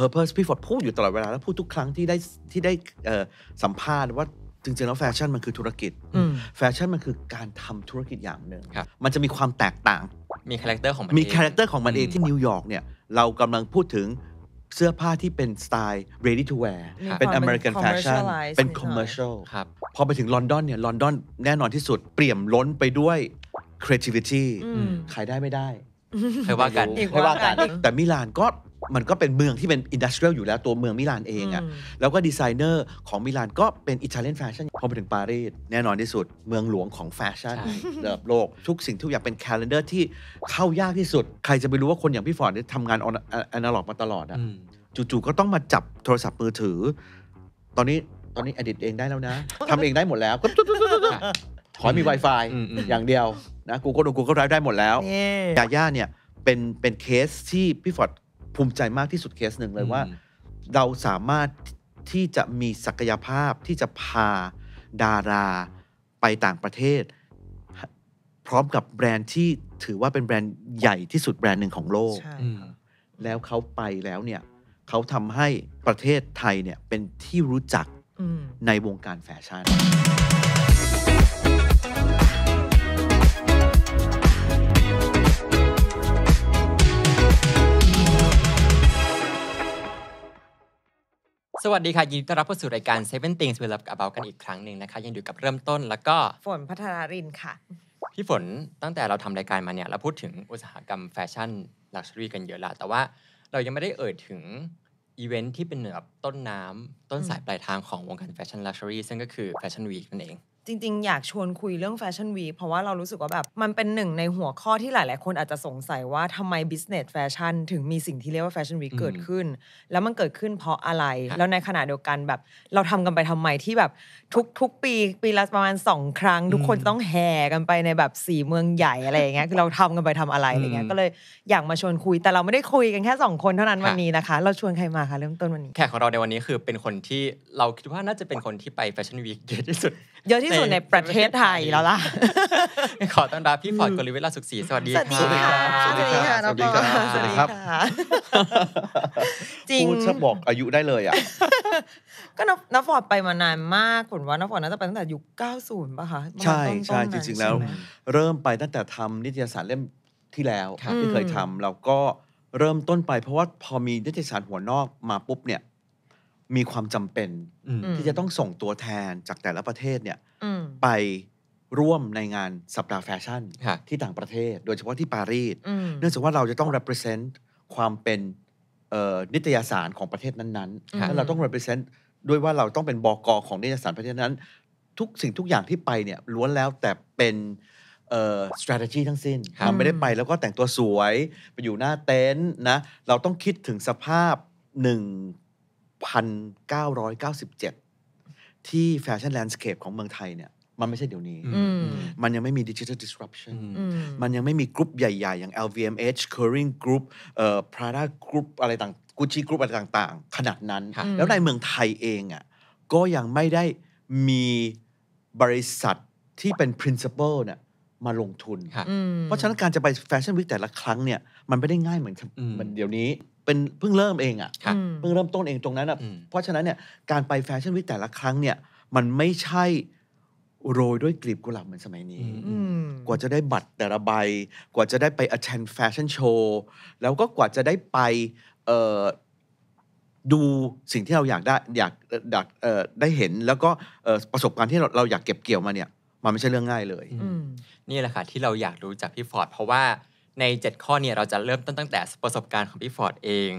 Purpose พี่ฟอร์ดพูดอยู่ตลอดเวลา แล้วพูดทุกครั้งที่ได้ที่ได้สัมภาษณ์ ว่าจริงๆ แล้วแฟชั่นมันคือธุรกิจแฟชั่นมันคือการทำธุรกิจอย่างหนึ่งมันจะมีความแตกต่างมีคาแรคเตอร์ของมันมีคาแรคเตอร์ของมันเองที่นิวยอร์กเนี่ยเรากำลังพูดถึงเสื้อผ้าที่เป็นสไตล์ ready to wear เป็น American fashion เป็น commercial พอไปถึงลอนดอนเนี่ยลอนดอนแน่นอนที่สุดเปี่ยมล้นไปด้วย creativity ขายได้ไม่ได้ใครว่ากันใครว่ากันแต่มิลานก็มันก็เป็นเมืองที่เป็นอินดัสเทรียลอยู่แล้วตัวเมืองมิลานเองอะ่ะแล้วก็ดีไซเนอร์ของมิลานก็เป็นอิตาเลียนแฟชั่นพอไปถึงปารีสแน่นอนที่สุด เมืองหลวงของแฟชั่นระดับโลกทุกสิ่งทุกอย่างเป็นแคลนเดอร์ที่เข้ายากที่สุด ใครจะไปรู้ว่าคนอย่างพี่ฟอร์ดเนี่ยทำงานอนาล็อกมาตลอดอะ่ะจู่ๆก็ต้องมาจับโทรศัพท์มือถือ ตอนนี้ตอนนี้อดิตเองได้แล้วนะทำเองได้หมดแล้วก็ขอมี Wi-Fi อย่างเดียวนะกูก็ดูกูก็ l e d r ได้หมดแล้วยาย่าเนี่ยเป็นเป็นเคสที่พี่ฟอร์ดภูมิใจมากที่สุดเคสหนึ่งเลยว่า เราสามารถที่จะมีศักยภาพ ที่จะพาดาราไปต่างประเทศพร้อมกับแบรนด์ที่ถือว่าเป็นแบรนด์ใหญ่ที่สุดแบรนด์หนึ่งของโลก แล้วเขาไปแล้วเนี่ยเขาทำให้ประเทศไทยเนี่ยเป็นที่รู้จักในวงการแฟชั่นสวัสดีค่ะ ยินดีต้อนรับเข้าสู่รายการ Seven Things We Love About กันอีกครั้งหนึ่งนะคะ ยังอยู่กับเริ่มต้นแล้วก็ ฝนพัฒนารินค่ะ พี่ฝนตั้งแต่เราทำรายการมาเนี่ย เราพูดถึงอุตสาหกรรมแฟชั่น ลักชัวรี่กันเยอะละแต่ว่า เรายังไม่ได้เอ่ยถึง อีเวนท์ที่เป็นเหนือต้นน้ำต้นสายปลายทางของวงการแฟชั่นลักชัวรี่ซึ่งก็คือแฟชั่นวีคนั่นเองจริงๆอยากชวนคุยเรื่องแฟชั่นวีเพราะว่าเรารู้สึกว่าแบบมันเป็นหนึ่งในหัวข้อที่หลาย ๆ คนอาจจะสงสัยว่าทำไมบิสเนสแฟชั่นถึงมีสิ่งที่เรียกว่าแฟชั่นวีเกิดขึ้น แล้วมันเกิดขึ้นเพราะอะไรแล้วในขณะเดียวกันแบบ เราทำกันไปทำไมที่แบบทุกๆปีปีละประมาณสองครั้ง ทุกคนต้องแห่กันไปในแบบสี่เมืองใหญ่อะไรอย่างเงี้ยเราทำกันไปทำอะไรอะไรเงี้ยก็เลยอยากมาชวนคุย แต่เราไม่ได้คุยกันแค่2 คนเท่านั้นวันนี้นะคะเราชวนใครมาคะเริ่มต้นวันนี้แขกของเราในวันนี้คือเป็นคนที่เราคิดว่าน่าจะเป็นคนที่ไปแฟชั่นวีคเยอะที่สุดเยอะที่สุดในประเทศไทยแล้วล่ะ ขอต้อนรับพี่ฟอร์ดกลิเวลาสุขศรีสวัสดีค่ะสวัสดีค่ะสวัสดีค่ะสวัสดีค่ะสวัสดีครับจริงจะบอกอายุได้เลยอ่ะก็นับฟอร์ดไปมานานมากผลว่านับฟอร์ดน่าจะไปตั้งแต่ยุค90 ป่ะคะใช่ใช่จริงๆแล้ว เริ่มไปตั้งแต่ทำนิตยสารเล่มที่แล้วที่เคยทำเราก็เริ่มต้นไปเพราะว่า พอมีนิตยสารหัวนอกมาปุ๊บเนี่ยมีความจำเป็นที่จะต้องส่งตัวแทนจากแต่ละประเทศเนี่ยไปร่วมในงานสัปดาห์แฟชั่นที่ต่างประเทศ โดยเฉพาะที่ปารีสเนื่องจากว่าเราจะต้อง represent ความเป็นนิตยสารของประเทศนั้นๆ และเราต้อง represent ด้วยว่าเราต้องเป็นบกของนิตยสารประเทศนั้นทุกสิ่งทุกอย่างที่ไปเนี่ยล้วนแล้วแต่เป็น strategy ทั้งสิ้นเราไม่ได้ไปแล้วก็แต่งตัวสวยไปอยู่หน้าเต็นท์นะเราต้องคิดถึงสภาพ1,997ที่แฟชั่นแลนด์สเคปของเมืองไทยเนี่ยมันไม่ใช่เดี๋ยวนี้ มันยังไม่มีดิจิทัลดิสรัปชันมันยังไม่มีกรุ๊ปใหญ่ๆ อย่าง LVMH c u r r i n g Group เอ่อ Prada Group อะไรต่างกุชชี่กรุ๊ปอะไรต่างๆ ขนาดนั้น แล้วในเมืองไทยเองอ่ะก็ยังไม่ได้มีบริษัทที่เป็น principal เนี่ยมาลงทุน เพราะฉะนั้นการจะไปแฟชั่นวิกแต่ละครั้งเนี่ยมันไม่ได้ง่ายเหมือนเหมือนเดี๋ยวนี้เป็นเพิ่งเริ่มเองอะ่ะเพิ่งเริ่มต้นเองตรงนั้นอะ่ะเพราะฉะนั้นเนี่ยการไปแฟชั่นวิกแต่ละครั้งเนี่ยมันไม่ใช่โรยด้วยกลีบกุหลาบเหมือนสมัยนี้ กว่าจะได้บัตรแต่ละใบ กว่าจะได้ไป attend fashion show แล้วก็กว่าจะได้ไปดูสิ่งที่เราอยากได้อยากดักได้เห็น แล้วก็ประสบการณ์ที่เราเราอยากเก็บเกี่ยวมาเนี่ยมันไม่ใช่เรื่องง่ายเลยนี่แหละค่ะที่เราอยากรู้จากพี่ฟอร์ดเพราะว่าใน 7 ข้อเนี่ยเราจะเริ่มต้นตั้งแต่ประสบการณ์ของพี่ฟอร์ดเอง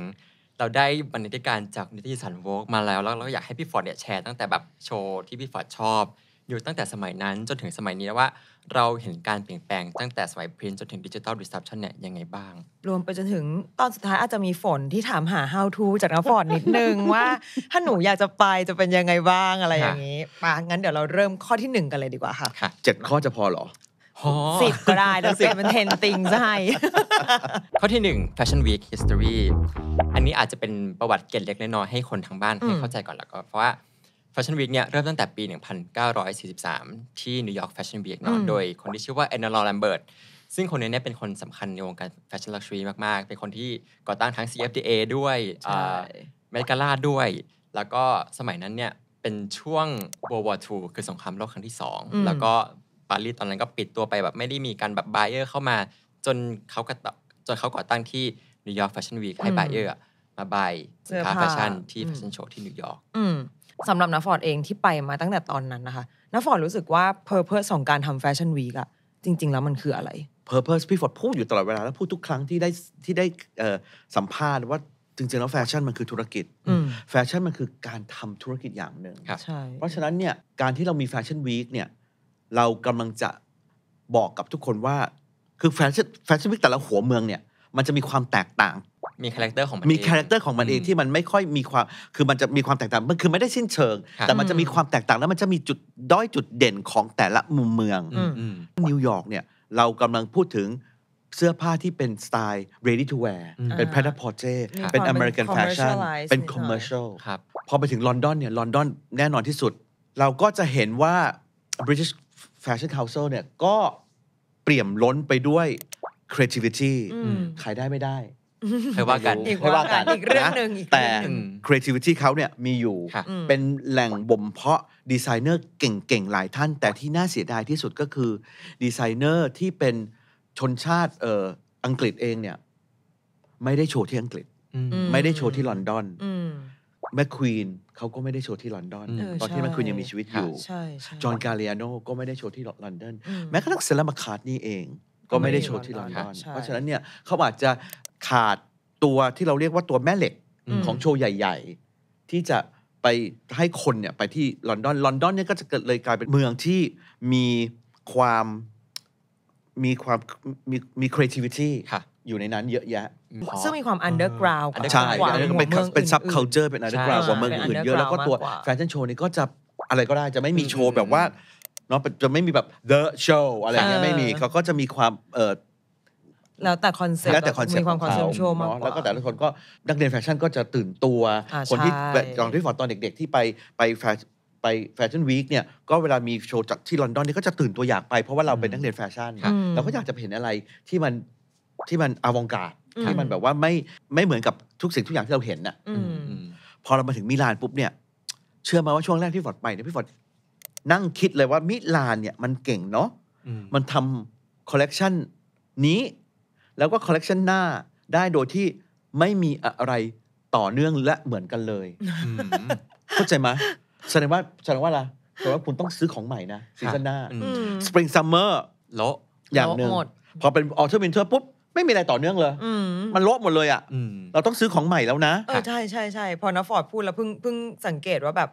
เราได้บรรณาธิการจากนิตยสารโวกมาแล้ว แล้ว เราอยากให้พี่ฟอร์ดเนี่ยแชร์ตั้งแต่แบบโชว์ที่พี่ฟอร์ดชอบ อยู่ตั้งแต่สมัยนั้นจนถึงสมัยนี้ว่า เราเห็นการเปลี่ยนแปลงตั้งแต่สมัยพิมพ์จนถึงดิจิทัลดิสทับชันเนี่ยยังไงบ้าง รวมไปจนถึงตอนสุดท้าย อาจจะมีฝนที่ถามหา how to จากน้า์ดนิดนึงว่าถ้าหนูอยากจะไปจะเป็นยังไงบ้างอะไรอย่างนี้ปะงั้นเดี๋ยวเราเริ่มข้อที่หนึ่งกันเลยดีกว่าค่ะเจ็ดข้อจะพอหรอสิบก็ได้แต่สิบมันเทนติงซะให้ข้อที่หนง Fashion Week History อันนี้อาจจะเป็นประวัติเกร็ดเล็กน้อยให้คนทางบ้านให้เข้าใจก่อนแล้วก็เพราะว่า Fashion Week เนี่ยเริ่มตั้งแต่ปี 1943 ที่นิวยอร์ก Fashion Week เนาะโดย คนที่ชื่อว่าแอนนาลอแลมเบิร์ตซึ่งคนนี้เนี่ยเป็นคนสำคัญในวงการแฟชั่นลักชัวรี่มากๆ เป็นคนที่ก่อตั้งทั้ง CFDA ด้วยเมกาลาด้วย แล้วก็สมัยนั้นเนี่ยเป็นช่วง World War II คือสงครามโลกครั้งที่ 2 แล้วก็ปารีสตอนนั้นก็ปิดตัวไปแบบไม่ได้มีการแบบไบเออร์เข้ามาจนเขาก็จนเขาก่อตั้งที่นิวยอร์กแฟชั่นวีคให้ไบเออร์มาบายสินค้าแฟชั่นที่แฟชั่นโชว์ที่นิวยอร์กสำหรับนัฟฟอร์ดเองที่ไปมาตั้งแต่ตอนนั้นนะคะนัฟอร์ดรู้สึกว่าเพอร์เพสของการทำแฟชั่นวีคอะจริง ๆ แล้วมันคืออะไรเพอร์เพสพี่ฟอร์ดพูดอยู่ตลอดเวลาแล้วพูดทุกครั้งที่ได้ที่ได้สัมภาษณ์ว่าจริงๆแล้วแฟชั่นมันคือธุรกิจแฟชั่นมันคือการทำธุรกิจอย่างหนึ่งเพราะฉะนั้นเนี่ยการที่เรามีแฟชั่นวีคเนี่ยเรากำลังจะบอกกับทุกคนว่าคือแฟชั่นแฟชั่นวิกแต่ละหัวเมืองเนี่ยมันจะมีความแตกต่างมีคาแรคเตอร์ของมันมีคาแรคเตอร์ของมันเองที่มันไม่ค่อยมีความคือมันจะมีความแตกต่างมันคือไม่ได้สิ้นเชิง แต่มันจะมีความแตกต่าง แล้วมันจะมีจุดด้อยจุดเด่นของแต่ละมุมเมืองนิวยอร์กเนี่ย เรากำลังพูดถึงเสื้อผ้าที่เป็นสไตล์ ready to wear เป็น prêt a porter เป็น American fashion เป็น commercial พอไปถึงลอนดอนเนี่ยลอนดอนแน่นอนที่สุด เราก็จะเห็นว่า British แฟชั่นเฮาส์ c i l เนี่ย ก็เปี่ยมล้นไปด้วย creativity ขายได้ไม่ได้ค่ว่ากันค่อว่ากัน อีกเรื่องหนึ่งแต่ creativity เขาเนี่ยมีอยู่ เป็นแหล่งบ่มเพาะดีไซเนอร์เก่งๆ หลายท่าน แต่ที่น่าเสียดายที่สุดก็คือดีไซเนอร์ที่เป็นชนชาติเอออังกฤษเองเนี่ย ไม่ได้โชว์ที่อังกฤษ ไม่ได้โชว์ที่ลอนดอนแมคควีนเขาก็ไม่ได้โชว์ที่ลอนดอนตอนที่แมคควีนยังมีชีวิตอยู่จอห์นกาเลียโนก็ไม่ได้โชว์ที่ลอนดอนแม้กระทั่งเซเลมาคาร์ดนี่เอง ก็ไม่ได้โชว์ที่ลอนดอนเพราะฉะนั้นเนี่ยเขาอาจจะขาดตัวที่เราเรียกว่าตัวแม่เหล็ก ของโชว์ใหญ่ๆ ที่จะไปให้คนเนี่ยไปที่ลอนดอนลอนดอนเนี่ยก็จะเกิดเลยกลายเป็นเมืองที่มีความมีความมีมี creativity อยู่ในนั้นเยอะแยะซึ่งมีความอันเดอร์กราวใช่เป็นเป็นซับเคานเจอร์เป็นอันเดอร์กราวกว่าเมืองอื่นเยอะ แล้วก็ตัวแฟชั่นโชว์นี่ก็จะอะไรก็ได้จะไม่มีโชว์แบบว่าเนาะจะไม่มีแบบ the show อะไรเงี้ยไม่มีเขาก็จะมีความเออแล้วแต่คอนเซ็ปต์แล้วแต่คอนเซ็ปต์มีความคอนเซ็ปต์โชว์มากแล้วก็แต่ละคนก็นักเรียนแฟชั่นก็จะตื่นตัว คนที่ตอนที่ฟอตอนเด็กๆ ที่ไปไปแฟไปแฟชั่นวีคเนี่ยก็เวลามีโชว์จากที่ลอนดอนนี่ก็จะตื่นตัวอยากไป เพราะว่าเราเป็นนักเรียนแฟชั่นเราก็อยากจะเห็นอะไรที่มันที่มันอวองการที่มันแบบว่าไม่ไม่เหมือนกับทุกสิ่งทุกอย่างที่เราเห็นน่ะพอเรามาถึงมิลานปุ๊บเนี่ย เชื่อมาว่าช่วงแรกที่ฟอร์ดไปเนี่ยพี่ฟอร์ดนั่งคิดเลยว่ามิลาน เนี่ยมันเก่งเนาะมันทำคอลเลกชันนี้ แล้วก็คอลเลกชันหน้า ได้โดยที่ไม่มีอะไรต่อเนื่องและเหมือนกันเลยเข้าใจไหมแสดงว่าแสดงว่าอะไรแสดงว่าคุณต้องซื้อของใหม่นะซีซันหน้าสปริงซัมเมอร์เละอย่างหนึ่งพอเป็นออเทอร์วินเทอร์ปุ๊บไม่มีอะไรต่อเนื่องเลย มันโละหมดเลยอ่ะเราต้องซื้อของใหม่แล้วนะเออใช่ใช่ใช่ พอนฟอร์ดพูดแล้วเพิ่งเพิ่งสังเกตว่าแบบ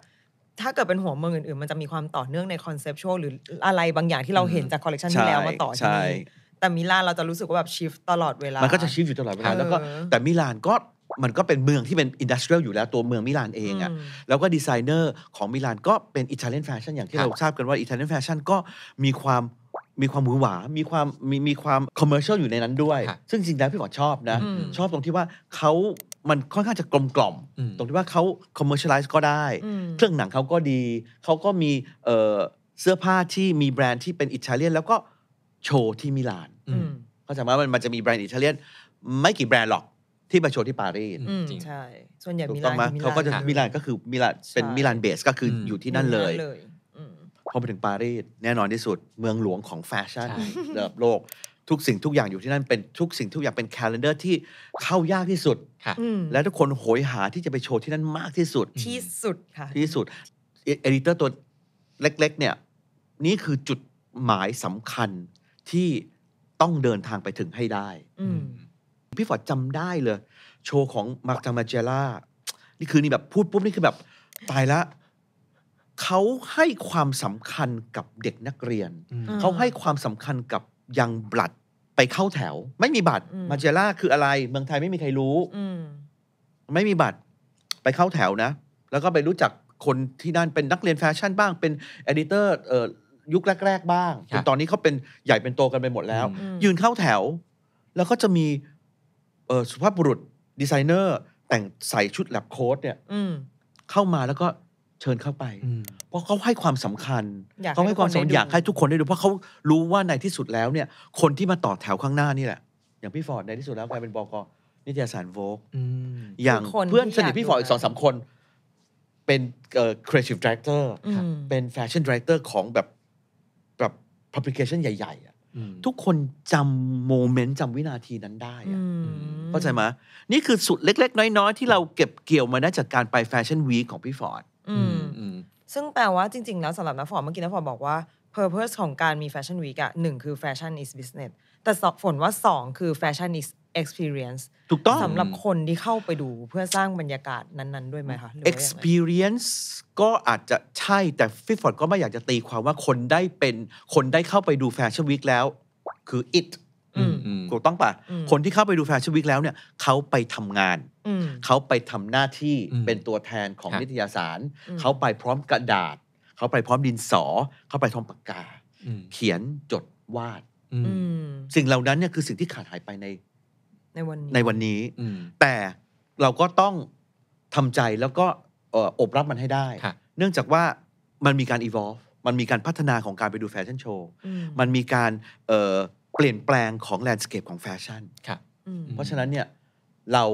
ถ้าเกิดเป็นหัวเมืองอื่นๆ มันจะมีความต่อเนื่องในคอนเซปชวลหรืออะไรบางอย่างที่เราเห็นจากคอลเลกชันที่แล้วมาต่อที่นี่แต่มิลานเราจะรู้สึกว่าแบบชิฟตลอดเวลา มันก็จะชิฟอยู่ตลอดเวลาแล้วก็แต่มิลานก็มันก็เป็นเมืองที่เป็นอินดัสเทรียลอยู่แล้วตัวเมืองมิลานเองอะ่ะ แล้วก็ดีไซเนอร์ของมิลานก็เป็นอิตาเลียนแฟชั่นอย่างที่เราทราบกันว่าอิตาเลียนแฟชั่นก็มีความมีความหวือหวามีความมีมีความคอมเมอร์เชียลอยู่ในนั้นด้วย ซึ่งจริงๆแล้วพี่ขอชอบนะ ชอบตรงที่ว่าเขา มันค่อนข้างจะกลมกล่อม ตรงที่ว่าเขาคอมเมอร์เชียลไลซ์ก็ได้ เครื่องหนังเขาก็ดี เขาก็มีเสื้อผ้าที่มีแบรนด์ที่เป็นอิตาเลียน แล้วก็โชว์ที่มิลานเขาจะมากวมันมันจะมีแบรนด์อิตาเลียนไม่กี่แบรนด์หรอกที่มาโชว์ที่ปารีสใช่ ส่วนใหญ่มิลานเขาก็จะมิลานก็คือมิลานเป็นมิลานเบส ก็คืออยู่ที่นั่นเลยพอไปถึงปารีสแน่นอนที่สุด เมืองหลวงของแฟชั่นระดับโลกทุกสิ่งทุกอย่างอยู่ที่นั่นเป็นทุกสิ่งทุกอย่างเป็นแคลนเดอร์ที่เข้ายากที่สุดและทุกคนโหยหาที่จะไปโชว์ที่นั่นมากที่สุด ที่สุดค่ะที่สุดเอดิเตอร์ตัวเล็ก ๆ เนี่ย นี่คือจุดหมายสำคัญที่ต้องเดินทางไปถึงให้ได้พี่ฟอดจำได้เลยโชว์ของมาร์ตามาเจล่านี่คือนี่แบบพูดปุ๊บนี่คือแบบตายละเขาให้ความสำคัญกับเด็ก นักเรียน เขาให้ความสำคัญกับยังบลัดไปเข้าแถวไม่มีบัตรมาเจล่าคืออะไร เมืองไทยไม่มีใครรู้ไม่มีบัตร ไปเข้าแถวนะ แล้วก็ไปรู้จักคนที่นั่นเป็นนักเรียนแฟชั่นบ้างเป็นเอดิเตอร์ยุคแรก ๆ บ้างตอนนี้เขาเป็นใหญ่เป็นโตกันไปหมดแล้ว ยืนเข้าแถว แล้วก็จะมีสุภาพบุรุษดีไซเนอร์ แต่งใส่ชุดแลบโค้ดเนี่ยเข้ามาแล้วก็เชิญเข้าไป เพราะเขาให้ความสำคัญ เขาให้ความสำคัญอยากให้ทุกคนได้ดู เพราะเขารู้ว่าในที่สุดแล้วเนี่ย คนที่มาต่อแถวข้างหน้านี่แหละ อย่างพี่ฟอร์ดในที่สุดแล้วกลายเป็นบอกนิตยสารโวกอย่างเพื่อนสนิทพี่ฟอร์ดอีกสองสาคนเป็นเอ่อ creative director เป็นฟชั่นดีเรคเตอร์ของแบบแบบพับลิเคชันใหญ่ ๆอ่ะ ทุกคนจำโมเมนต์จำวินาทีนั้นได้เข้าใจไหมนี่คือสุดเล็กๆ น้อย ๆ ที่เราเก็บเกี่ยวมาได้จากการไปแฟชั่นวีคของพี่ฟอร์ดอืม ซึ่งแปลว่าจริงๆ แล้วสำหรับนักฝอเมื่อกี้นักฝอบอกว่า purpose ของการมีแฟชั่นวี k อะหนึ่งคือแฟชั่น is business แต่สอบฝนว่าสองคือแฟชั่น is experience ถูกต้องสำหรับคนที่เข้าไปดูเพื่อสร้างบรรยากาศนั้นๆด้วยไหมคะ experience ก็อาจจะใช่แต่ฟิฟฟอร์ดก็ไม่อยากจะตีความว่าคนได้เป็นคนได้เข้าไปดูแฟชั่นวี k แล้ว คือ it ถูกต้องปะคนที่เข้าไปดูแฟชั่นวิกแล้วเนี่ยเขาไปทำงานเขาไปทำหน้าที่เป็นตัวแทนของนิตยสารเขาไปพร้อมกระดาษ เขาไปพร้อมดินสอ เขาไปทอมปากกาเขียนจดวาดสิ่งเหล่านั้นเนี่ยคือสิ่งที่ขาดหายไปใน ในวันนี้ในวันนี้แต่เราก็ต้องทำใจแล้วก็อบรับมันให้ได้ เนื่องจากว่ามันมีการ evolve มันมีการพัฒนาของการไปดูแฟชั่นโชว์มันมีการเปลี่ยนแปลงของแลนด์สเคปของแฟชั่นครับเพราะฉะนั้นเนี่ยเรา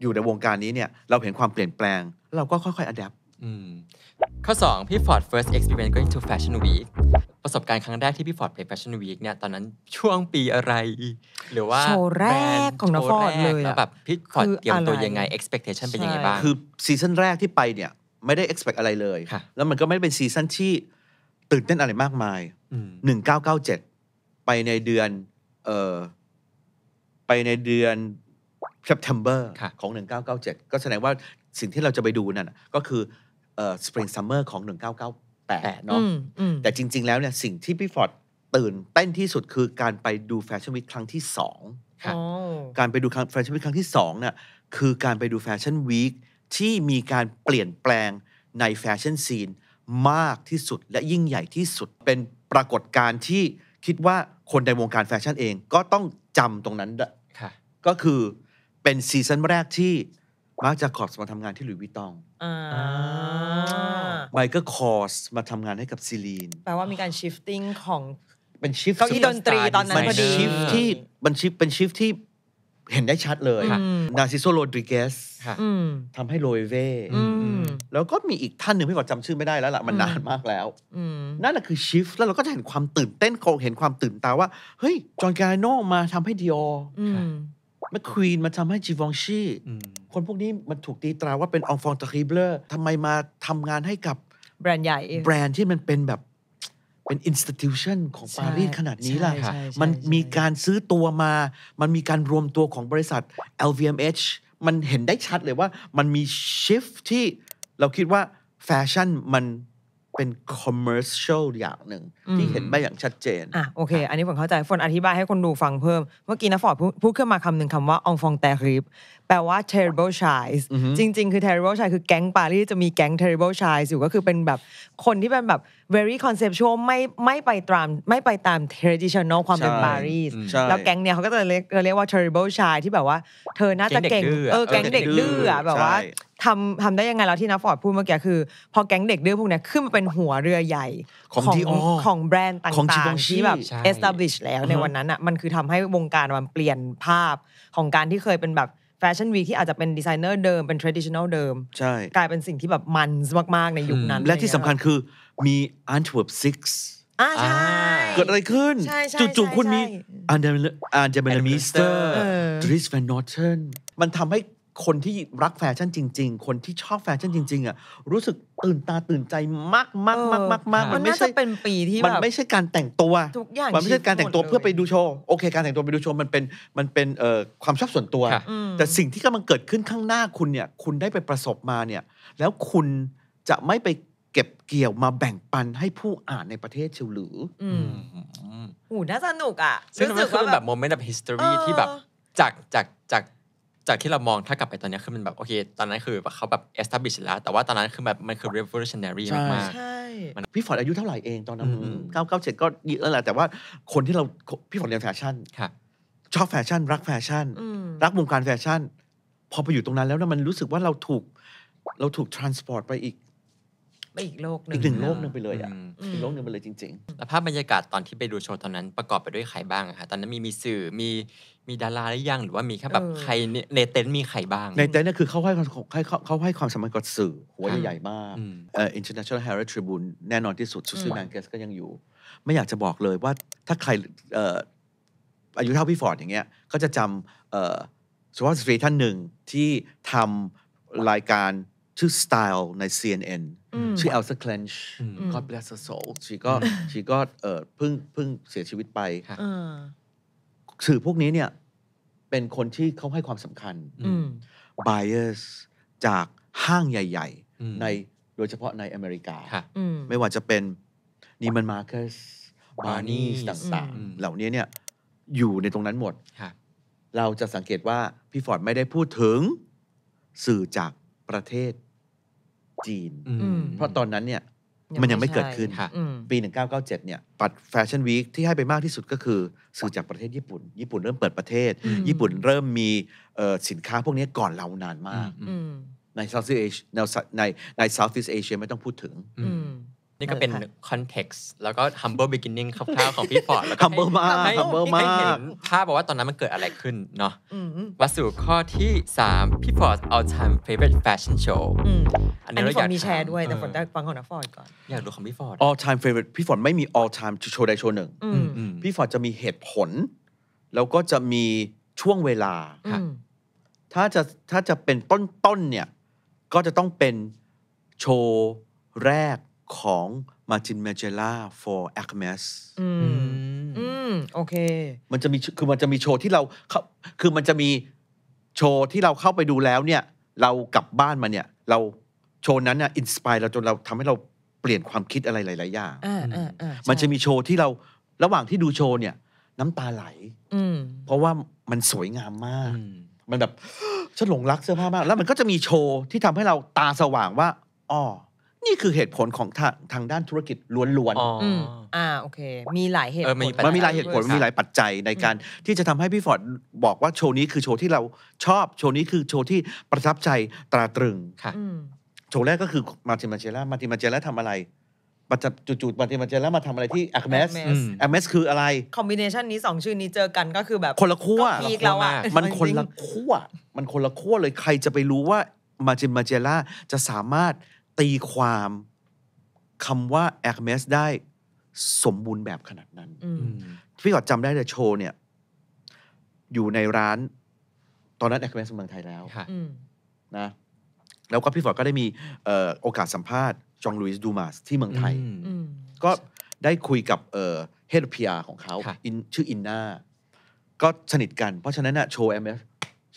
อยู่ในวงการนี้เนี่ยเราเห็นความเปลี่ยนแปลง เราก็ค่อยๆอัดแอปข้อ 2พี่ฟอร์ด first experience going to fashion week ประสบการณ์ครั้งแรกที่พี่ฟอร์ดไป fashion week เนี่ยตอนนั้นช่วงปีอะไร หรือว่าโชว์แรกของน้องฟอร์ดเลยอแบบพี่ฟอร์ดเตรียมตัวยังไง expectation เป็นยังไงบ้างคือซีซั่นแรกที่ไปเนี่ยไม่ได้ expect อะไรเลยแล้วมันก็ไม่ได้เป็นซีซั่นที่ตื่นเต้นอะไรมากมาย1997ไปในเดือนเออไปในเดือน September ของ 1997 ก็แสดงว่าสิ่งที่เราจะไปดูนั่นก็คือสปอ Spring Summer ของ 1998เนาะแต่จริงๆแล้วเนี่ยสิ่งที่พี่ฟอร์ดตื่นเต้นที่สุดคือการไปดูแฟชั่นวีคครั้งที่สอง การไปดูแฟชั่นวีคครั้งที่สองเนี่ยคือการไปดูแฟชั่นวีคที่มีการเปลี่ยนแปลงในแฟชั่นซีนมากที่สุดและยิ่งใหญ่ที่สุดเป็นปรากฏการณ์ที่คิดว่าคนในวงการแฟชั่นเองก็ต้องจำตรงนั้นค่ะก็คือเป็นซีซันแรกที่ มาร์คจะขอบสมาทำงานที่หลุยส์วิตตองอไมเคิลคอร์สมาทำงานให้กับซีลีน แปลว่ามีการชิฟติ้งของเป็นชิฟต์ที่ดนตรีตอนนั้นพอดีชิฟที่มันชิฟเป็นชิฟที่เห็นได้ชัดเลยนาซิโซโรดริเกสทำให้โรยเว่แล้วก็มีอีกท่านหนึ่งพี่กอดจำชื่อไม่ได้แล้วล่ะมันนานมากแล้ว นั่นแหะคือชิฟแล้วเราก็จะเห็นความตื่นเต้นโคเห็นความตื่นตาว่า เฮ้ย จอห์นการโนมาทำให้ดิออแมคควีนมาทำให้จีวองชีคนพวกนี้มันถูกตีตราว่าเป็นองฟองตะคริเบอร์ทำไมมาทำงานให้กับแบรนด์ใหญ่แบรนด์ที่มันเป็นแบบเป็นอินสติทิวชันของปารีสขนาดนี้ล่ะ มันมีการซื้อตัวมา มันมีการรวมตัวของบริษัท LVMH มันเห็นได้ชัดเลยว่ามันมีชิฟที่ เราคิดว่าแฟชั่นมันเป็น commercial อย่างหนึ่งที่เห็นได้อย่างชัดเจนอ่ะโอเค อันนี้ผมเข้าใจฝนอธิบายให้คนดูฟังเพิ่ม เมื่อกี้นะฟอร์ดพูดขึ้นมาคำหนึ่งคำว่าองฟองแตคริปแปลว่า terrible child จริง ๆ คือ terrible child คือแก๊งปารีสจะมีแก๊ง terrible child อยู่ก็คือเป็นแบบคนที่เป็นแบบ very conceptual ไม่ไม่ไปตามไม่ไปตาม traditional ความเป็นปารีสแล้วแก๊งเนี่ยเขาก็จะเรียกเรียกว่า terrible child ที่แบบว่า เธอน่าจะเก่งเออแก๊งเด็กดื้อแบบว่าทำทำได้ยังไงแล้วที่น้าฟอร์ดพูดเมื่อกี้คือ พอแก๊งเด็กดื้อพวกนี้ขึ้นมาเป็นหัวเรือใหญ่ของของแบรนด์ต่างๆที่แบบ establish แล้วในวันนั้นอ่ะมันคือทำให้วงการมันเปลี่ยนภาพของการที่เคยเป็นแบบแฟชั่นวีที่อาจจะเป็นดีไซเนอร์เดิมเป็น traditional เดิมใช่กลายเป็นสิ่งที่แบบมันมากๆในยุคนั้น และที่สำคัญคือมี Antwerp 6อ่าใช่เกิดอะไรขึ้นจู่ๆคุณมีอันเดอร์อันเดอร์เมลมิสเตอร์ดริสแวนนอร์เทนมันทำใหคนที่รักแฟชั่นจริง ๆ คนที่ชอบแฟชั่นจริงๆอ่ะรู้สึกตื่นตาตื่นใจมากมากมากมากมันไม่ใช่เป็นปีที่มันไม่ใช่การแต่งตัวทุกอย่างมันไม่ใช่การแต่งตัวเพื่อไปดูโชว์ โอเค การแต่งตัวไปดูโชว์มันเป็นมันเป็นเอ่อความชอบส่วนตัว แต่สิ่งที่กำลังเกิดขึ้นข้างหน้าคุณเนี่ยคุณได้ไปประสบมาเนี่ยแล้วคุณจะไม่ไปเก็บเกี่ยวมาแบ่งปันให้ผู้อ่านในประเทศเชียวหรืออืมโอ้น่าสนุกอ่ะซึ่งมันคือแบบโมเมนต์แบบฮิสตอรีที่แบบจากจากจากจากที่เรามองถ้ากลับไปตอนนี้คือมันแบบโอเค ตอนนั้นคือเขาแบบ establish แล้ว แต่ว่าตอนนั้นคือแบบมันคือ revolutionary มากมากพี่ฟอร์ดอายุเท่าไหร่เองตอนนั้นเก้าเก้าเจ็ดก็เยอะแล้วแหละแต่ว่าคนที่เราพี่ฟอร์ดเรียนแฟชั่นชอบแฟชั่น รักแฟชั่นรักวงการแฟชั่นพอไปอยู่ตรงนั้นแล้วนมันรู้สึกว่าเราถูกเราถูก transport ไปอีก ไปอีกโลกหนึ่งอีกหนึ่งโลกหนึ่งไปเลยอ่ะอีกโลกหนึ่งไปเลยจริงๆแล้วภาพบรรยากาศตอนที่ไปดูโชว์ตอนนั้นประกอบไปด้วยใครบ้างคะตอนนั้นมีมีสื่อมีมีดาราหรือยัง หรือว่ามีแค่แบบใครในเต็นท์มีใครบ้าง ในเต็นท์เนี่ยคือเขาให้เขาเขาให้ความสำคัญกับสื่อหัวใหญ่มากเอ่อ International Herald Tribune แน่นอนที่สุดซูซี่แมนเกสก็ยังอยู่ ไม่อยากจะบอกเลยว่าถ้าใครเอ่ออายุเท่าพี่ฟอร์ดอย่างเงี้ยก็จะจำเอ่อสุภาพสตรีท่านหนึ่งที่ทำรายการชื่อ Style ใน CNN ชื่อ Elsa Clench God bless her soul ชีก็ชีก็เพิ่งเพิ่งเสียชีวิตไปสื่อพวกนี้เนี่ย เป็นคนที่เขาให้ความสำคัญอืเอ i s จากห้างใหญ่ ๆ ในโดยเฉพาะในอเมริกาไม่ว่าจะเป็นนีมันมาร์คสบาร์นีสต่างๆเหล่านี้เนี่ย อยู่ในตรงนั้นหมดเราจะสังเกตว่า พี่ฟอร์ดไม่ได้พูดถึง สื่อจากประเทศ จีนเพราะตอนนั้นเนี่ยมันยังไม่เกิดขึ้นปี 1997 เนี่ยปัดแฟชั่นวีคที่ให้ไปมากที่สุดก็คือสื่อจากประเทศญี่ปุ่น ญี่ปุ่นเริ่มเปิดประเทศ ญี่ปุ่นเริ่มมีสินค้าพวกนี้ก่อนเรานานมากในซาวด์ East a s i ในใน s o u t h e a เอเชียไม่ต้องพูดถึงนี่ก็เป็นคอนเท็กซ์แล้วก็ humble beginning คร่าวๆของพี่ฟอร์ดแล้วก็ humble มาก humble มากเห็นภาพบอกว่าตอนนั้นมันเกิดอะไรขึ้นเนาะวัสดุข้อที่ 3พี่ฟอร์ด all time favorite fashion show อันนี้เราอยากมีแชร์ด้วย แต่ฟอร์ดได้ฟังของนาฟอร์ดก่อน อยากดูของพี่ฟอร์ด all time favorite พี่ฟอร์ดไม่มี all time โชว์ใดโชว์หนึ่งพี่ฟอร์ดจะมีเหตุผล แล้วก็จะมีช่วงเวลาถ้าจะถ้าจะเป็นต้นๆเนี่ย ก็จะต้องเป็นโชว์แรกของมาจินเมเจล่า for a c m e s อืม อืม โอเค มันจะมี คือมันจะมีโชว์ที่เราเข้าคือมันจะมีโชว์ที่เราเข้าไปดูแล้วเนี่ย เรากลับบ้านมาเนี่ย เราโชว์นั้นน่ะอินสปายเราจนเราทำให้เราเปลี่ยนความคิดอะไรหลายๆอย่าง อ่าอ่าอ่ามันจะมีโชว์ที่เรา ระหว่างที่ดูโชว์เนี่ย น้ำตาไหล อืเพราะว่ามันสวยงามมาก มันแบบฉันหลงรักเสื้อผ้ามาก แล้วมันก็จะมีโชว์ที่ทำให้เราตาสว่างว่าอ๋อนี่คือเหตุผลของทางทางด้านธุรกิจล้วนๆอ๋ออ่าโอเค มีหลายเหตุผลมันมีหลายเหตุผลมันมีหลายปัจจัยในการที่จะทำให้พี่ฟอร์ดบอกว่าโชว์นี้คือโชว์ที่เราชอบ โชว์นี้คือโชว์ที่ประทับใจตราตรึง ค่ะโชว์แรกก็คือมาติมาเจล่า มาติมาเจล่าทำอะไรมาจจุจู่ๆมาติมาเจล่ามาทำอะไรที่อคเมสอมอเมสคืออะไร คอมบิเนชันนี้สองชื่อนี้เจอกันก็คือแบบ คนละขั้วพีกแล้วอ่ะมันคนละขั้ว มันคนละขั้วเลย ใครจะไปรู้ว่ามาจิมมาเจล่าจะสามารถตีความคำว่าแอคเมสได้สมบูรณ์แบบขนาดนั้นพี่กอดจำได้เลยโชว์เนี่ย อยู่ในร้าน ตอนนั้นแอคเมสเมืองไทยแล้วนะแล้วก็พี่ฟอดก็ได้มีโอกาสสัมภาษณ์จองลุยส์ดูมาส ที่เมืองไทยก็ได้คุยกับเฮดพีอาของเขาชื่ออินนาก็สนิทกัน เพราะฉะนั้นนะโชว์แอมเมส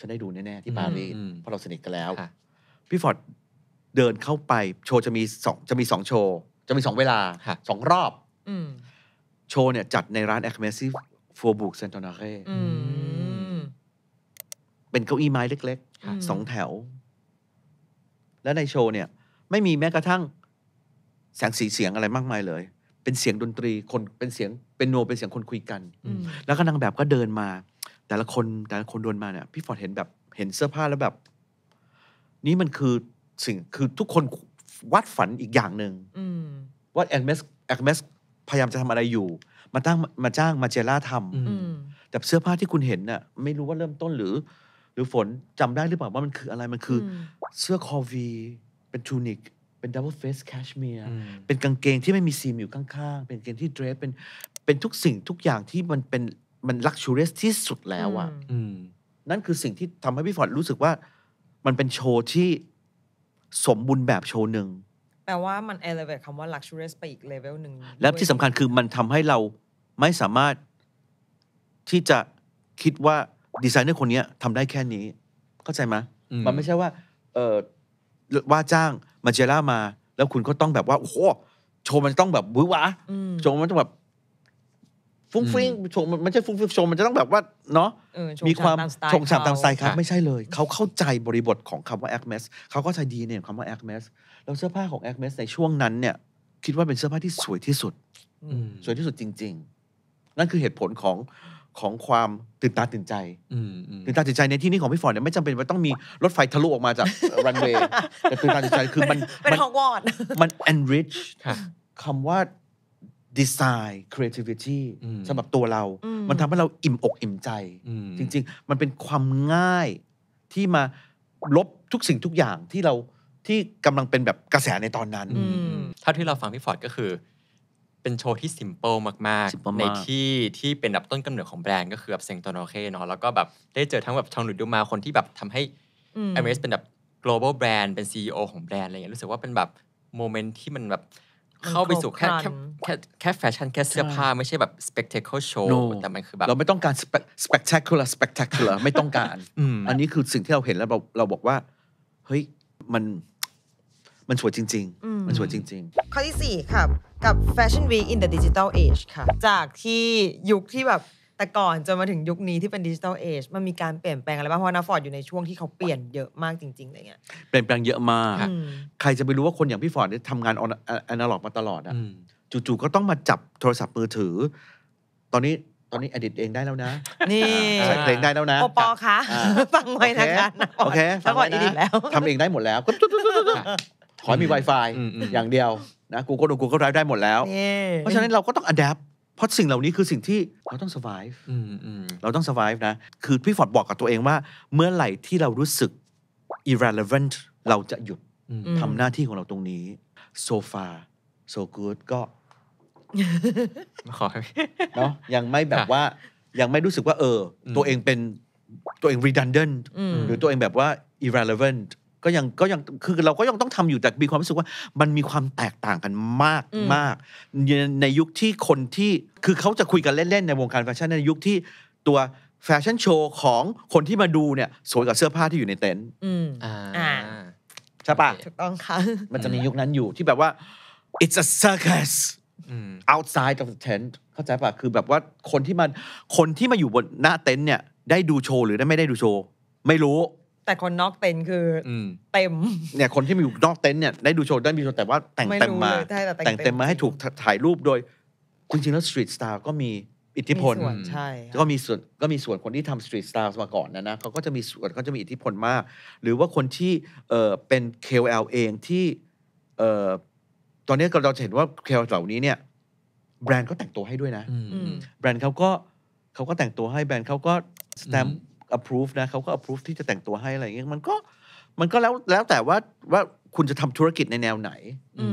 ฉันได้ดูแน่ๆที่ปารีสเพราะเราสนิทกันแล้วพี่ฟอร์ดเดินเข้าไปโชว์จะมีสองจะมีสองโชว์จะมีสองเวลาสองรอบอโชว์เนี่ย จัดในร้านแอคเมซี่ฟัวบุกเซนโตนาเร่เป็นเก้าอี้ไม้เล็กๆสองแถว และในโชว์เนี่ย ไม่มีแม้กระทั่ง แสงสีเสียงอะไรมากมายเลย เป็นเสียงดนตรี คนเป็นเสียงเป็นโนเป็นเสียงคนคุยกันแล้วก็นางแบบก็เดินมา แต่ละคนแต่ละคนเดินมาเนี่ย พี่ฟอร์ดเห็นแบบเห็นเสื้อผ้าแล้วแบบ นี่มันคือสิ่งคือทุกคนวัดฝันอีกอย่างหนึ่งว่าแอนเมสแอนเมสพยายามจะทำอะไรอยู่มาตั้งมาจ้างมาเจล่าทำแต่เสื้อผ้าที่คุณเห็นน่ะไม่รู้ว่าเริ่มต้นหรือ หรือฝนจำได้หรือเปล่าว่ามันคืออะไรมันคือเสื้อคอวีเป็นทูนิกเป็นดับเบิลเฟสแคชเมียร์เป็นกางเกงที่ไม่มีซีมอยู่ข้าง ๆ เป็นกางเกงที่เดรสเป็นเป็นทุกสิ่งทุกอย่างที่มันเป็นมันลักชูเรสที่สุดแล้วอ่ะนั่นคือสิ่งที่ทำให้พี่ฟอร์ดรู้สึกว่ามันเป็นโชว์ที่สมบูรณ์แบบโชว์หนึ่งแปลว่ามัน elevate คำว่า luxurious ไปอีกเลเวลหนึ่งและที่สำคัญคือมันทำให้เราไม่สามารถ ที่จะคิดว่าดีไซเนอร์คนนี้ทำได้แค่นี้ เข้าใจไหมมันไม่ใช่ว่า เออว่าจ้างมาเจล่ามา แล้วคุณก็ต้องแบบว่า โอ้โห โชว์มันต้องแบบวื้อวะ โชว์มันต้องแบบฟุ้งฟิ้งชงมันใช่ฟุ้งฟิ้งชงมันจะต้องแบบว่า เนาะมีความชงฉามตามสไตล์ครับ ไม่ใช่เลยเขาเข้าใจบริบทของคำว่าแอคเมสเขาก็ใจดีเนี่ยคำว่าแอคเมสแล้วเสื้อผ้าของแอคเมสในช่วงนั้นเนี่ย คิดว่าเป็นเสื้อผ้าที่สวยที่สุดสวยที่สุดจริงๆ นั่นคือเหตุผลของของความตื่นตาตื่นใจตื่นตาตื่นใจในที่นี้ของพี่ฟอร์ดเนี่ยไม่จำเป็นว่าต้องมีรถไฟทะลุออกมาจากรันเวย์แต่ตื่นตาตื่นใจคือมันมันวดมัน enrich คำว่าดีไซน์ creativity สำหรับตัวเรา มันทำให้เราอิ่มอกอิ่มใจ จริง ๆ มันเป็นความง่ายที่มาลบทุกสิ่งทุกอย่างที่เราที่กำลังเป็นแบบกระแสในตอนนั้นเท่าที่เราฟังพี่ฟอร์ดก็คือ เป็นโชว์ที่สิมเปิลมาก ๆ ในที่ที่เป็นแบบต้นกำเนิดของแบรนด์ก็คือแบบเซงตโนเคเนาะ แล้วก็แบบได้เจอทั้งแบบชองหลุดดูมา คนที่แบบทำให้อเมริสเป็นแบบ global brand เป็น CEO ของแบรนด์อะไรอย่างเงี้ยรู้สึกว่าเป็นแบบโมเมนต์ที่มันแบบเข้าไปสู่แค่แค่แค่แฟชั่นแค่เสื้อผ้า ไม่ใช่แบบ s p e c t เคิลโชว์แต่มันคือแบบ เราไม่ต้องการสเปก t ท c เคิลสเปก t ท c เคิลไม่ต้องการ อันนี้คือสิ่งที่เราเห็นแล้วเราเราบอกว่า เฮ้ย มันมันสวยจริง ๆ มันสวยจริง ๆ ข้อที่ 4ค่ะกับ Fashion Week in the Digital Age ค่ะ จากที่ยุคที่แบบแต่ก่อนจนมาถึงยุคนี้ที่เป็นดิจิทัลเอชมันมีการเปลี่ยนแปลงอะไรบ้างเพราะนาฟอร์ดอยู่ในช่วงที่เขาเปลี่ยนเยอะมากจริงๆอะไรเงี้ยเปลี่ยนแปลงเยอะมาก ใครจะไปรู้ว่าคนอย่างพี่ฟอร์ดเนี่ยทำงานอนาล็อกมาตลอดอะจู่ๆก็ต้องมาจับโทรศัพท์มือถือ ตอนนี้ตอนนี้อดิตเองได้แล้วนะ นี่ใช้เพลงได้แล้วนะปอปอคะฟังไว้ทั้งนาฟอโอเคฟังไว้นอดีดิแล้วทำเองได้หมดแล้วก็ขอมี Wi-Fi อย่างเดียวนะกูก็ดูกูก็ไลฟ์ได้หมดแล้วเพราะฉะนั้นเราก็ต้องอัดแอปเพราะสิ่งเหล่านี้คือสิ่งที่เราต้อง survive เราต้อง survive นะ คือพี่ฟอร์ดบอกกับตัวเองว่า เมื่อไหร่ที่เรารู้สึก irrelevant เราจะหยุดทำหน้าที่ของเราตรงนี้ so far so good ก็ ขอเนาะยังไม่แบบว่ายังไม่รู้สึกว่าเออ ตัวเองเป็นตัวเอง redundant หรือตัวเองแบบว่า irrelevant ก็ยังก็ยัง คือเราก็ยังต้องทำอยู่แต่มีความรู้สึกว่า มันมีความแตกต่างกันมากมากในยุคที่คนที่คือเขาจะคุยกันเล่น ๆ ในวงการแฟชั่นในยุคที่ตัวแฟชั่นโชว์ของคนที่มาดูเนี่ยสวยกับเสื้อผ้าที่อยู่ในเต็นท์อ่าใช่ปะถูกต้องค่ะมันจะมียุคนั้นอยู่ที่แบบว่า it's a circus outside of the tent เข้าใจปะคือแบบว่าคนที่มาคนที่มาอยู่บนหน้าเต็นท์เนี่ยได้ดูโชว์หรือได้ไม่ได้ดูโชว์ไม่รู้แต่คนนอกเต็นคือเต็มเนี่ยคนที่มีอยู่นอกเต็นเนี่ยได้ดูโชว์ได้มีโชว์แต่ว่าแต่งเต็มมาแต่งเต็มมาให้ถูกถ่ายรูปโดยจริงแล้วสตรีทสตาร์ก็มีอิทธิพลใช่ ก็มีส่วนก็มีส่วนคนที่ทำสตรีทสตาร์มาก่อนนะนะเขาก็จะมีส่วนเขาจะมีอิทธิพลมากหรือว่าคนที่เออเป็นเ o ลเองที่เออตอนนี้เราจะเห็นว่าเคลเหล่านี้เนี่ย แบรนด์ก็แต่งตัวให้ด้วยนะแบรนด์เขาก็เขาก็แต่งตัวให้แบรนด์เขาก็สแตมป์ approve นะเขาก็ approve ที่จะแต่งตัวให้อะไรเงี้ยมันก็มันก็แล้วแล้วแต่ว่าว่าคุณจะทำธุรกิจในแนวไหน อื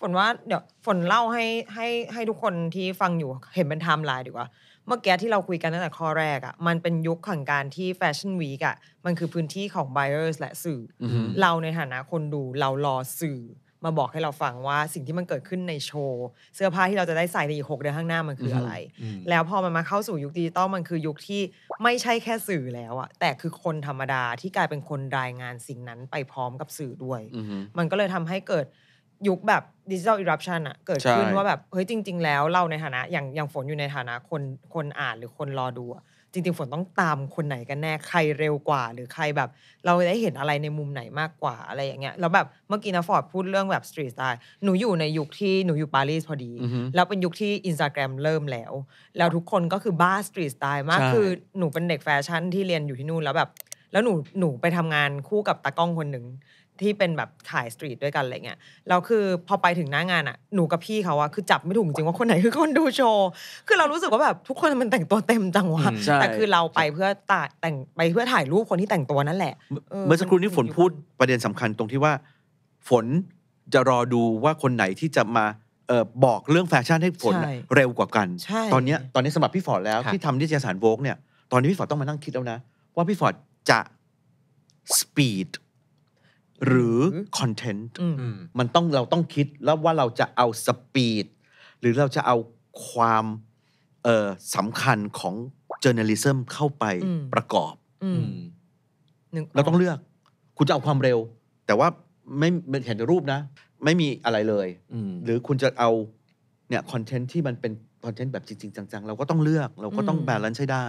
ฝนว่าเดี๋ยว ฝนเล่าให้ให้ให้ทุกคนที่ฟังอยู่เห็นเป็นไทม์ไลน์ดีกว่าเมื่อกี้ที่เราคุยกันตั้งแต่ข้อแรกอะ่ะมันเป็นยุคของการที่แฟชั่นวีกอ่ะมันคือพื้นที่ของบเออร์สและสื่อ เราในฐานะคนดูเรารอสื่อมาบอกให้เราฟังว่าสิ่งที่มันเกิดขึ้นในโชว์ เสื้อผ้าที่เราจะได้ใส่ในอีกหกเดือนข้างหน้ามันคืออะไร แล้วพอมันมาเข้าสู่ยุคดิจิตอลมันคือยุคที่ไม่ใช่แค่สื่อแล้วอะแต่คือคนธรรมดาที่กลายเป็นคนรายงานสิ่งนั้นไปพร้อมกับสื่อด้วย มันก็เลยทำให้เกิดยุคแบบดิจิทัลอิรัปชันอะเกิดขึ้นว่าแบบเฮ้ยจริง ๆ แล้วเราในฐานะอย่างอย่างฝนอยู่ในฐานะคนคนอ่านหรือคนรอดูอะจริงๆ ฝนต้องตามคนไหนกันแน่ใครเร็วกว่า หรือใครแบบ เราได้เห็นอะไรในมุมไหนมากกว่าอะไรอย่างเงี้ยแล้วแบบ เมื่อกี้นะฟอร์ดพูดเรื่องแบบสตรีทสไตล์หนูอยู่ในยุคที่หนูอยู่ปารีสพอดี แล้วเป็นยุคที่อินสตาแกรมเริ่มแล้ว แล้วทุกคนก็คือบ้าสตรีทสไตล์มากคือหนูเป็นเด็กแฟชั่นที่เรียนอยู่ที่นู่นแล้วแบบ แล้วหนูหนูไปทำงานคู่กับตากล้องคนหนึ่งที่เป็นแบบขายสตรีทด้วยกันอะไรเงี้ยแล้วคือพอไปถึงหน้างานอะหนูกับพี่เขาอะคือจับไม่ถูกจริงว่าคนไหนคือคนดูโชว์ คือเรารู้สึกว่าแบบ ทุกคนมันแต่งตัวเต็มจังวะแต่คือเราไปเพื่อตาแต่งไปเพื่อถ่ายรูปคนที่แต่งตัวนั่นแหละ เมื่อสักครู่นี้ฝนพูดประเด็นสำคัญตรงที่ว่า ฝนจะรอดูว่าคนไหนที่จะมาเออบอกเรื่องแฟชั่นให้ฝนเร็วกว่ากัน ตอนเนี้ยตอนนี้สำหรับพี่ฟอดแล้ว ที่ทำนิตยสารโวกเนี่ยตอนนี้พี่ฟอดต้องมานั่งคิดแล้วนะ ว่าพี่ฟอดจะสปีดหรือคอนเทนต์มันต้องเราต้องคิดแล้วว่าเราจะเอาสปีดหรือเราจะเอาความสำคัญของเจอร์นลิซึมเข้าไปประกอบเราต้องเลือก คุณจะเอาความเร็ว แต่ว่าไม่เห็นรูปนะ ไม่มีอะไรเลยหรือคุณจะเอาเนี่ยคอนเทนต์ที่มันเป็นคอนเทนต์แบบจริง ๆ จัง ๆ เราก็ต้องเลือกเราก็ต้องบาลานซ์ใช้ได้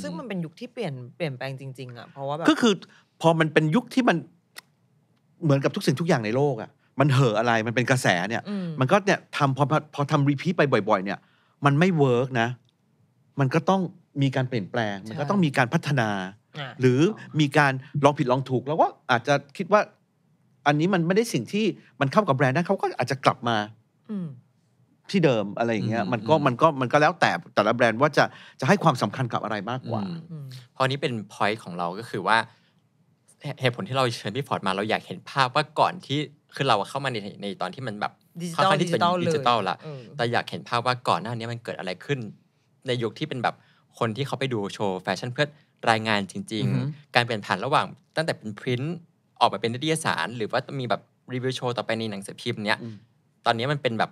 ซึ่งมันเป็นยุคที่เปลี่ยนเปลี่ยนแปลงจริงๆอ่ะเพราะว่าแบบก็คือ พอมันเป็นยุคที่มันเหมือนกับทุกสิ่งทุกอย่างในโลกอะ่ะมันเหออะไรมันเป็นกระแสเนี่ย มันก็เนี่ยทำพอพอทำรีพีทไปบ่อย ๆ เนี่ย มันไม่เวิร์กนะ มันก็ต้องมีการเปลี่ยนแปลงมันก็ต้องมีการพัฒนา หรือมีการลองผิดลองถูก แล้วก็อาจจะคิดว่า อันนี้มันไม่ได้สิ่งที่มันเข้ากับแบรนด์นะเขาก็อาจจะกลับมาที่เดิมอะไรอย่างเงี้ยมันก็มันก็มันก็แล้วแต่แต่ละแบรนด์ว่าจะจะให้ความสำคัญกับอะไรมากกว่าพอนี้เป็นพอยต์ของเราก็คือว่าเหตุผลที่เราเชิญพี่ฟอร์ดมาเราอยากเห็นภาพว่าก่อนที่ คือเราเข้ามาในในตอนที่มันแบบเข้าาที่เป็นดิจิตอลละแต่อยากเห็นภาพว่าก่อนหน้านี้มันเกิดอะไรขึ้น ในยุคที่เป็นแบบคนที่เขาไปดูโชว์แฟชั่นเพื่อรายงานจริง ๆ การเปลี่ยนผ่านระหว่าง ตั้งแต่เป็นพิมพ์ออกมาเป็นนิตยสาร หรือว่ามีแบบรีวิวโชว์ต่อไปในหนังสือพิมพ์เนี้ยตอนนี้มันเป็นแบบ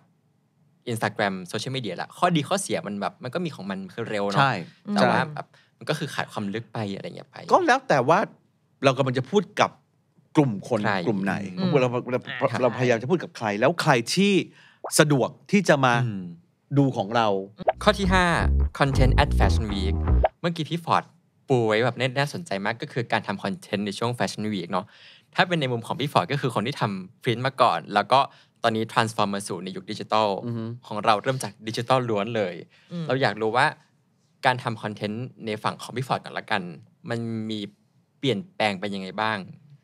อินสตาแกรมโซเชียลมีเดียละข้อดีข้อเสียมันแบบมันก็มีของมันคือเร็วเนาะแต่ว่าแบบมันก็คือขาดความลึกไปอะไรอย่างเงี้ยไป ก็แล้วแต่ว่าเรากำลังจะพูดกับกลุ่มคนคกลุ่มไหนเราเราพยายามจะพูดกับใคร แล้วใครที่สะดวกที่จะมาดูของเราข้อที่ 5 Content at Fashion Week เมื่อกี้พี่ฟอร์ด ปูไว้แบบน่าสนใจมากก็คือการทำคอนเทนต์ในช่วง Fashion Week เนาะถ้าเป็นในมุมของพี่ฟอร์ด ก็คือคนที่ทำพรินต์มาก่อน แล้วก็ตอนนี้ transform มาสู่ในยุคดิจิทัลของเราเริ่มจากดิจิทัลล้วนเลย เราอยากรู้ว่าการทำคอนเทนต์ในฝั่งของพี่ฟอร์ดก่อนละกัน มันมีเปลี่ยนแปลงไปยังไงบ้าง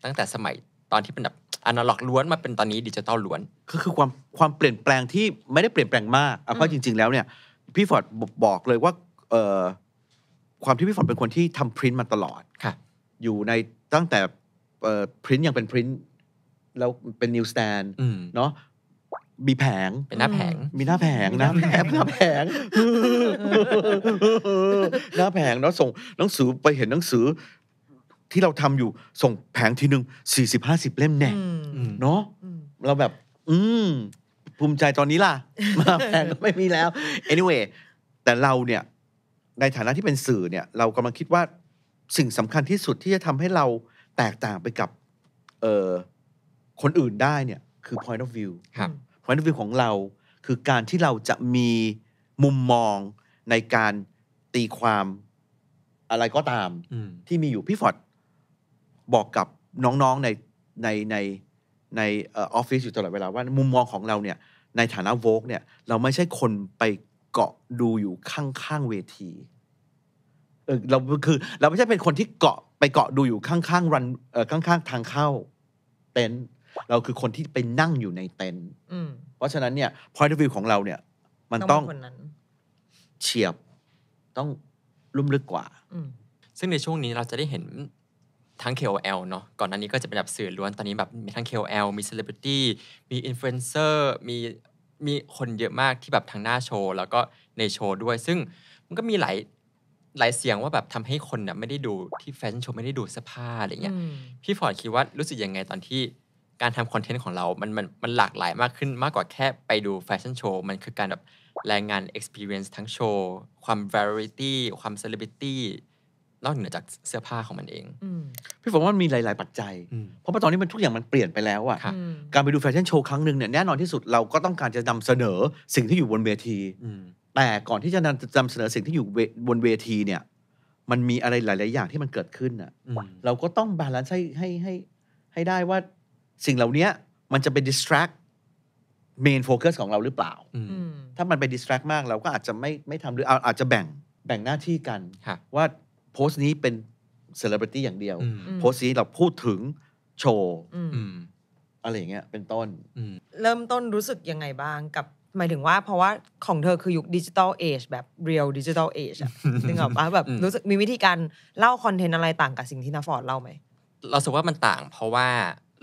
ตั้งแต่สมัยตอนที่เป็นแบบอนาล็อกล้วนมาเป็นตอนนี้ดิจิตอลล้วน ก็คือความความเปลี่ยนแปลงที่ไม่ได้เปลี่ยนแปลงมากเราะ้จริง ๆแล้วเนี่ย พี่ฟอร์ดบอกเลยว่าเออความที่พี่ฟอร์ดเป็นคนที่ทำพรินต์มาตลอด ค่ะ อยู่ในตั้งแต่พรินต์ยังเป็นพรินต์แล้วเป็นนิวสแตนเนาะมีแผงเป็นหน้าแผงมีหน้าแผงนะแผงหน้าแผงหน้าแผงเนาะส่งหนังสือไปเห็นหนังสือที่เราทำอยู่ส่งแผงทีหนึ่งสี่สิบห้าสิบเล่มแน่เนาะเราแบบอืมภูมิใจตอนนี้ล่ะมาแผงก็ไม่มีแล้ว anyway แต่เราเนี่ยในฐานะที่เป็นสื่อเนี่ย เรากำลังคิดว่าสิ่งสำคัญที่สุดที่จะทำให้เราแตกต่างไปกับ เออคนอื่นได้เนี่ย คือ point of view ครับ point of view ของเราคือการที่เราจะมีมุมมองในการตีความอะไรก็ตามที่มีอยู่พี่ฟอดบอกกับน้องๆในในในในออฟฟิศอยู่ตลอดเวลาว่า มุมมองของเราเนี่ยในฐานะโวกเนี่ย เราไม่ใช่คนไปเกาะดูอยู่ข้างๆเวที เออเราคือ เราไม่ใช่เป็นคนที่เกาะไปเกาะดูอยู่ข้างๆรันเออข้างๆทางเข้าเต็นท์เราคือคนที่ไปนั่งอยู่ในเต็นท์เพราะฉะนั้นเนี่ย point of view ของเราเนี่ย มันต้องเฉียบต้องลุ่ม ลึกกว่าซึ่งในช่วงนี้เราจะได้เห็นทั้ง KOL เนาะก่อนหน้านี้ก็จะเป็นแบบสื่อล้วน ตอนนี้แบบมีทั้ง KOL มีซเลบริตี้มีอินฟลูเอนเซอร์มี มีคนเยอะมากที่แบบทางหน้าโชว์ แล้วก็ในโชว์ด้วย ซึ่งมันก็มีหลาย หลายเสียงว่าแบบทำให้คนเนี่ยไม่ได้ดูที่แฟชั่นโชว์ไม่ได้ดูเสื้อผ้าอะไรเงี้ย พี่ฟอร์ดคิดว่ารู้สึกยังไงตอนที่การทำคอนเทนต์ของเรามันมัน มันหลากหลายมากขึ้นมากกว่าแค่ไปดูแฟชั่นโชว์ มันคือการแบบแรงงาน Experience ทั้งโชว์ความ Variety ความ Celebrity นอกเหนือจากเสื้อผ้าของมันเองพี่ฝนว่ามันมีหลาย ๆ ปัจจัย เพราะว่าตอนนี้มันทุกอย่างมันเปลี่ยนไปแล้วอะการไปดูแฟชั่นโชว์ครั้งหนึ่งเนี่ยแน่นอนที่สุดเราก็ต้องการจะนำเสนอสิ่งที่อยู่บนเวทีแต่ก่อนที่จะนำเสนอสิ่งที่อยู่บนเวที เนี่ย มันมีอะไรหลาย ๆ อย่างที่มันเกิดขึ้นอะเราก็ต้องบาลานซ์ให้ให้ให้ให้ได้ว่าสิ่งเหล่านี้มันจะเป็น distract เมนโฟกัสของเราหรือเปล่าถ้ามันไปดิสแทรกมาก เราก็อาจจะไม่ไม่ทำหรืออาจจะแบ่งแบ่งหน้าที่กันว่าโพสต์นี้เป็นเซเลบริตี้อย่างเดียว โพสต์นี้เราพูดถึง โชว์อะไรอย่างเงี้ยเป็นต้นเริ่มต้นรู้สึกยังไงบ้างกับหมายถึงว่าเพราะว่า ของเธอคือยุคดิจิทัลเอจแบบเรียลดิจิทัลเอจอะนึกออกปะแบบรู้สึกมีวิธีการเล่าคอนเทนต์อะไรต่างกับสิ่งที่นาฟอร์ดเล่าไหม เราสึกว่ามันต่าง เพราะว่า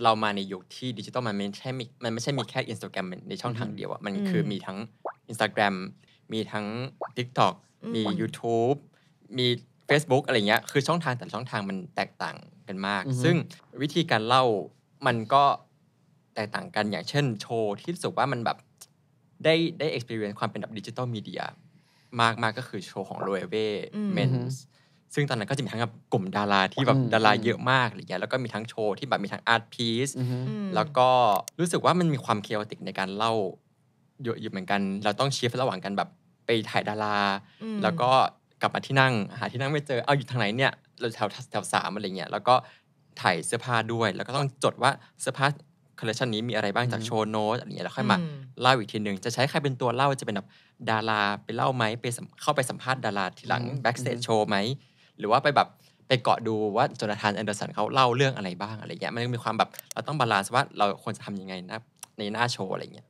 เรามาในยุคที่ดิจิตอลมันไม่ใช่มีมันไม่ใช่มีแค่ i n s t a g r รมในช่องทางเดียวอะมันคือมีทั้ง Instagram มีทั้ง TikTok อมมี YouTube มี Facebook อะไรเงี้ย คือช่องทางแต่ช่องทางมันแตกต่างกันมาก ซึ่งวิธีการเล่ามันก็แตกต่างกัน อย่างเช่นโชว์ ที่รู้สึกว่ามันแบบได้ได้ experience ความเป็นแบบดิจิตอลมีเดียมากมากก็คือโชว์ของโรเวเมนส์ซึ่งตอนนั้นก็จะมีทั้งกับกลุ่มดาราที่แบบดาราเยอะมากอะไรเงี้ย แล้วก็มีทั้งโชว์ ที่แบบมีทั้งอาร์ตพีซแล้วก็รู้สึกว่ามันมีความเคยอติกในการเล่าเยอะอยู่เหมือนกัน เราต้องเชีฟระหว่างกันแบบไปถ่ายดารา แล้วก็กลับมาที่นั่ง หาที่นั่งไม่เจอ เอาอยู่ทางไหนเนี่ย เราแถวแถวสามอะไรเงี้ย แล้วก็ถ่ายเสื้อผ้าด้วย แล้วก็ต้องจดว่า เสื้อผ้าคอลเลคชันนี้มีอะไรบ้างจากโชว์โน้ตอะไรเงี้ยแล้วค่อยมา เล่าอีกทีหนึ่ง จะใช้ใครเป็นตัวเล่า จะเป็นแบบดารา ไปเล่าไหมไปเข้าไปสัมภาษณ์ดาราทีหลังแบ็กสเตจโชว์ไหม หรือว่าไปแบบ ไปเกาะดูว่าจนาธานแอนเดอร์สันเขาเล่าเรื่องอะไรบ้างอะไรเงี้ย มันมีความแบบเราต้องบาลานซ์ว่าเราควรจะทํำยังไงนะในหน้าโชว์อะไรเงี้ย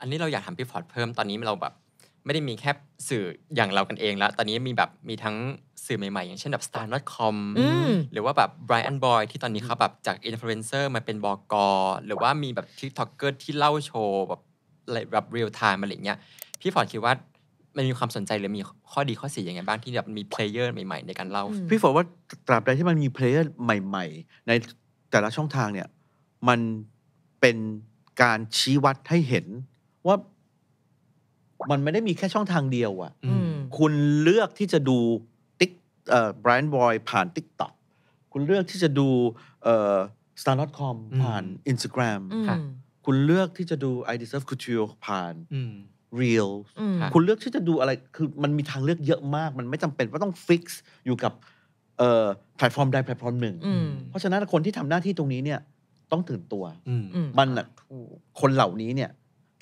อันนี้เราอยากถามพี่ฟอร์ดเพิ่มตอนนี้เราแบบไม่ได้มีแค่สื่ออย่างเรากันเองแล้ว ตอนนี้มีแบบมีทั้งสื่อใหม่ๆ อย่างเช่นแบบ star.com หรือว่าแบบ Brian Boy ที่ตอนนี้เขาแบบจากอินฟลูเอนเซอร์มาเป็นบอกอหรือว่ามีแบบ TikToker ที่เล่าโชว์แบบแบบเรียลไทม์อะไรเงี้ยพี่ฟอร์ดคิดว่า มันมีความสนใจหรือมีข้อดีข้อเสียยังไงบ้าง ที่แบบมีเพลเยอร์ใหม่ๆ ในการเล่า พี่ฝดว่าตราบใดที่มันมีเพลเยอร์ใหม่ ๆ ในแต่ละช่องทางเนี่ยมันเป็นการชี้วัดให้เห็นว่ามันไม่ได้มีแค่ช่องทางเดียวอะคุณเลือกที่จะดูติ๊กเอ่อแบรนด์บอยผ่านติ๊กต็อกคุณเลือกที่จะดูเอ่อสตาร์ดอทคอมผ่านอินสตาแกรมคุณเลือกที่จะดู I deserve couture ผ่านเรียลคุณเลือกที่จะดูอะไร คือมันมีทางเลือกเยอะมาก มันไม่จำเป็นว่าต้องฟิกซ์อยู่กับแพลตฟอร์มใดแพลตฟอร์มหนึ่ง เพราะฉะนั้นคนที่ทำหน้าที่ตรงนี้เนี่ยต้องตื่นตัว มันคนเหล่านี้เนี่ย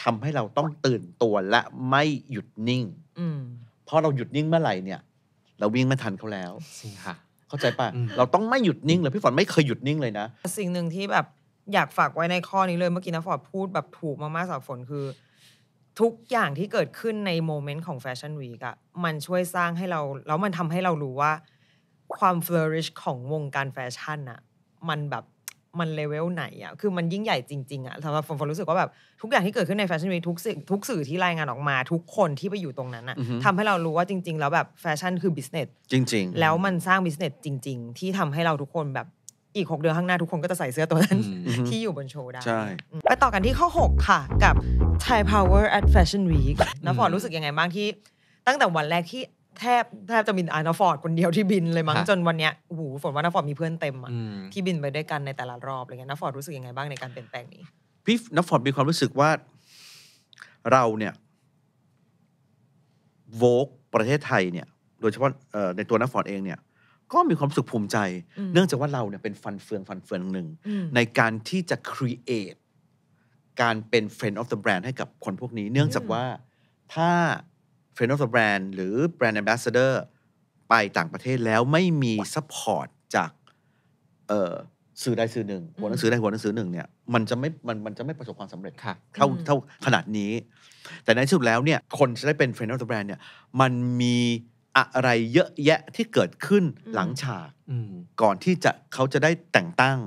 ทำให้เราต้องตื่นตัวและไม่หยุดนิ่ง เพราะเราหยุดนิ่งเมื่อไหร่เนี่ย เราวิ่งไม่ทันเขาแล้วงค่ะ เข้าใจปะ เราต้องไม่หยุดนิ่งเลยพี่ฝนไม่เคยหยุดนิ่งเลยนะ สิ่งหนึ่งที่แบบ อยากฝากไว้ในข้อนี้เลยเมื่อกี้นะฟอร์ดพูดแบบถูกมากๆสำหรับฝนคือ ทุกอย่างที่เกิดขึ้นในโมเมนต์ของแฟชั่นวีกอะมันช่วยสร้างให้เรา แล้วมันทำให้เรารู้ว่าความเฟลอริชของวงการแฟชั่นอะมันแบบมันเลเวลไหนอะคือมันยิ่งใหญ่จริง ๆอะสำหรับฟอนรู้สึกว่าแบบ ทุกอย่างที่เกิดขึ้นในแฟชั่นวีทุกสิ่งทุกสื่อที่รายงานออกมาทุกคนที่ไปอยู่ตรงนั้นอะทำให้เรารู้ว่าจริง ๆ แล้วแบบแฟชั่นคือบิสเนสจริง ๆ แล้วมันสร้างบิสเนสจริง ๆ ที่ทำให้เราทุกคนแบบอีกหกเดือนข้างหน้าทุกคนก็จะใส่เสื้อตัวนั้นที่อยู่บนโชว์ได้ใช่ไปต่อกันที่ข้อ 6 ค่ะ กับ Thai Power at Fashion Week นะฟอนรู้สึกยังไงบ้างที่ตั้งแต่วันแรกที่แทบแทบจะบินอานาฟอร์ดคนเดียวที่บินเลยมั้งจนวันเนี้ยโอ้โหฝนว่านาฟอร์ดมีเพื่อนเต็มอะที่บินไปด้วยกันในแต่ละรอบอะไรเงี้ยนาฟอร์ดรู้สึกยังไงบ้างในการเปลี่ยนแปลงนี้พี่นาฟอร์ดมีความรู้สึกว่าเราเนี่ย โวกประเทศไทยเนี่ย โดยเฉพาะในตัวนัฟอร์ดเองเนี่ย ก็มีความสุขภูมิใจ เนื่องจากว่าเราเนี่ยเป็นฟันเฟืองฟันเฟืองหนึ่ง ในการที่จะ create การเป็น friend of the brand ให้กับคนพวกนี้เนื่องจากว่าถ้า f r i e n d of the Brand หรือแบรนด์ Ambassador ไปต่างประเทศแล้วไม่มีซัพพอร์ตจากสื่อใดสื่อหนึ่งหัวหนังสือใดหัวหนังสือหนึ่งเนี่ยมันจะไม่มันมันจะไม่ประสบความสำเร็จเท่าเท่าขนาดนี้ แต่ในที่สุดแล้วเนี่ยคนจะได้เป็นเฟรนด์ออฟแบรนด์เนี่ย มันมีอะไรเยอะแยะที่เกิดขึ้นหลังฉากก่อนที่จะเขาจะได้แต่งตั้ง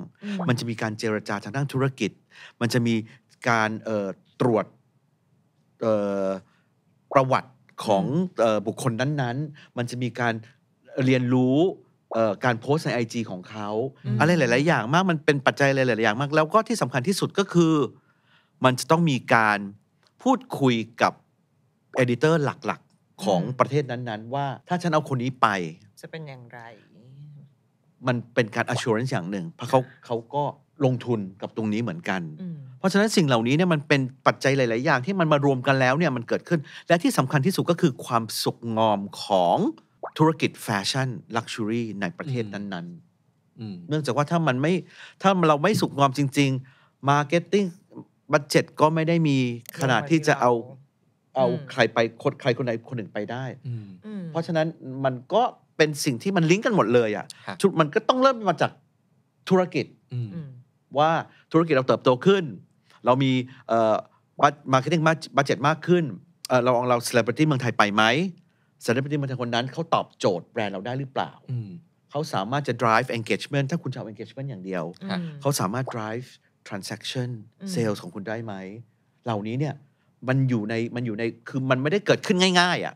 มันจะมีการเจรจาทางด้านธุรกิจ มันจะมีการตรวจประวัติของบุคคลนั้น ๆ มันจะมีการเรียนรู้การโพสใน IG ของเขา อะไรหลายๆ อย่างมากมันเป็นปัจจัยหลายๆ อย่างมาก แล้วก็ที่สำคัญที่สุดก็คือ มันจะต้องมีการพูดคุยกับ เอดิเตอร์หลักๆของประเทศนั้น ๆ ว่าถ้าฉันเอาคนนี้ไป จะเป็นอย่างไร มันเป็นการ assurance อย่างหนึ่งเพราะเขาเขาก็ลงทุนกับตรงนี้เหมือนกัน เพราะฉะนั้นสิ่งเหล่านี้เนี่ยมันเป็นปัจจัยหลาย ๆ อย่าง ที่มันมารวมกันแล้วเนี่ยมันเกิดขึ้น และที่สำคัญที่สุดก็คือความสุขงอมของธุรกิจแฟชั่นลักชัวรี่ในประเทศนั้น ๆเนื่องจากว่าถ้ามันไม่ ถ้าเราไม่สุขงอมจริง ๆมาร์เก็ตติ้งบัตเจ็ตก็ไม่ได้มีขนาดที่จะเอาเอาใครไปคนใครคนใดคนหนึ่งไปได้เพราะฉะนั้นมันก็เป็นสิ่งที่มันลิงก์กันหมดเลยอ่ะชุดมันก็ต้องเริ่มมาจากธุรกิจว่า ธุรกิจเราเติบโตขึ้น เรามีมาร์เก็ตติ้งบัตเจ็ตมากขึ้นเราเอาเราเซเลบริตี้เมืองไทยไปไหมเซเลบริตี้เมืองไทย คนนั้นเขาตอบโจทย์แบรนด์เราได้หรือเปล่า เขาสามารถจะ drive engagement ถ้าคุณจะเอา engagement อย่างเดียว เขาสามารถ drive transaction sales ของคุณได้ไหม เหล่านี้เนี่ยมันอยู่ในมันอยู่ในคือมันไม่ได้เกิดขึ้นง่าย ๆอะ่ะ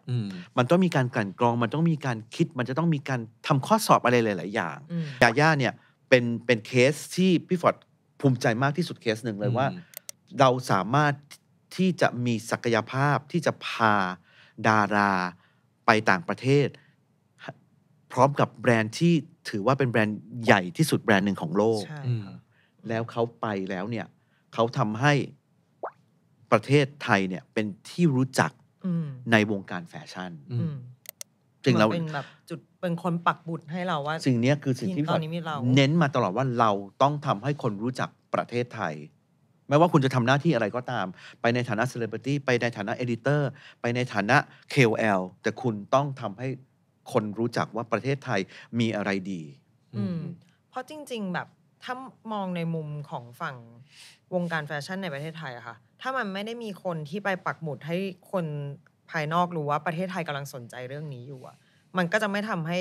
มันต้องมีการกลั่นกรองมันต้องมีการคิดมันจะต้องมีการทำข้อสอบอะไรหลายๆอย่างยาย่าเนี่ยเป็นเป็นเคสที่พี่ฟอร์ดภูมิใจมากที่สุดเคสหนึ่งเลยว่า เราสามารถที่จะมีศักยภาพที่จะพาดาราไปต่างประเทศพร้อมกับแบรนด์ที่ถือว่าเป็นแบรนด์ใหญ่ที่สุดแบรนด์หนึ่งของโลก แล้วเขาไปแล้วเนี่ยเขาทำให้ประเทศไทยเนี่ยเป็นที่รู้จักในวงการแฟชั่นซิ่งเราเป็นแบบ จุดเป็นคนปักบุตรให้เราว่า สิ่งนี้คือสิ่งที่ตอนนี้มีเรา เน้นมาตลอดว่าเราต้องทำให้คนรู้จักประเทศไทย ไม่ว่าคุณจะทำหน้าที่อะไรก็ตาม ไปในฐานะเซเลบริตี้ไปในฐานะเอดิเตอร์ ไปในฐานะ KOL แต่คุณต้องทำให้คนรู้จักว่าประเทศไทยมีอะไรดี อืม เพราะจริง ๆ แบบถ้ามองในมุมของฝั่งวงการแฟชั่นในประเทศไทยอะค่ะ ถ้ามันไม่ได้มีคนที่ไปปักหมุดให้คนภายนอกรู้ว่าประเทศไทยกำลังสนใจเรื่องนี้อยู่อะมันก็จะไม่ทำให้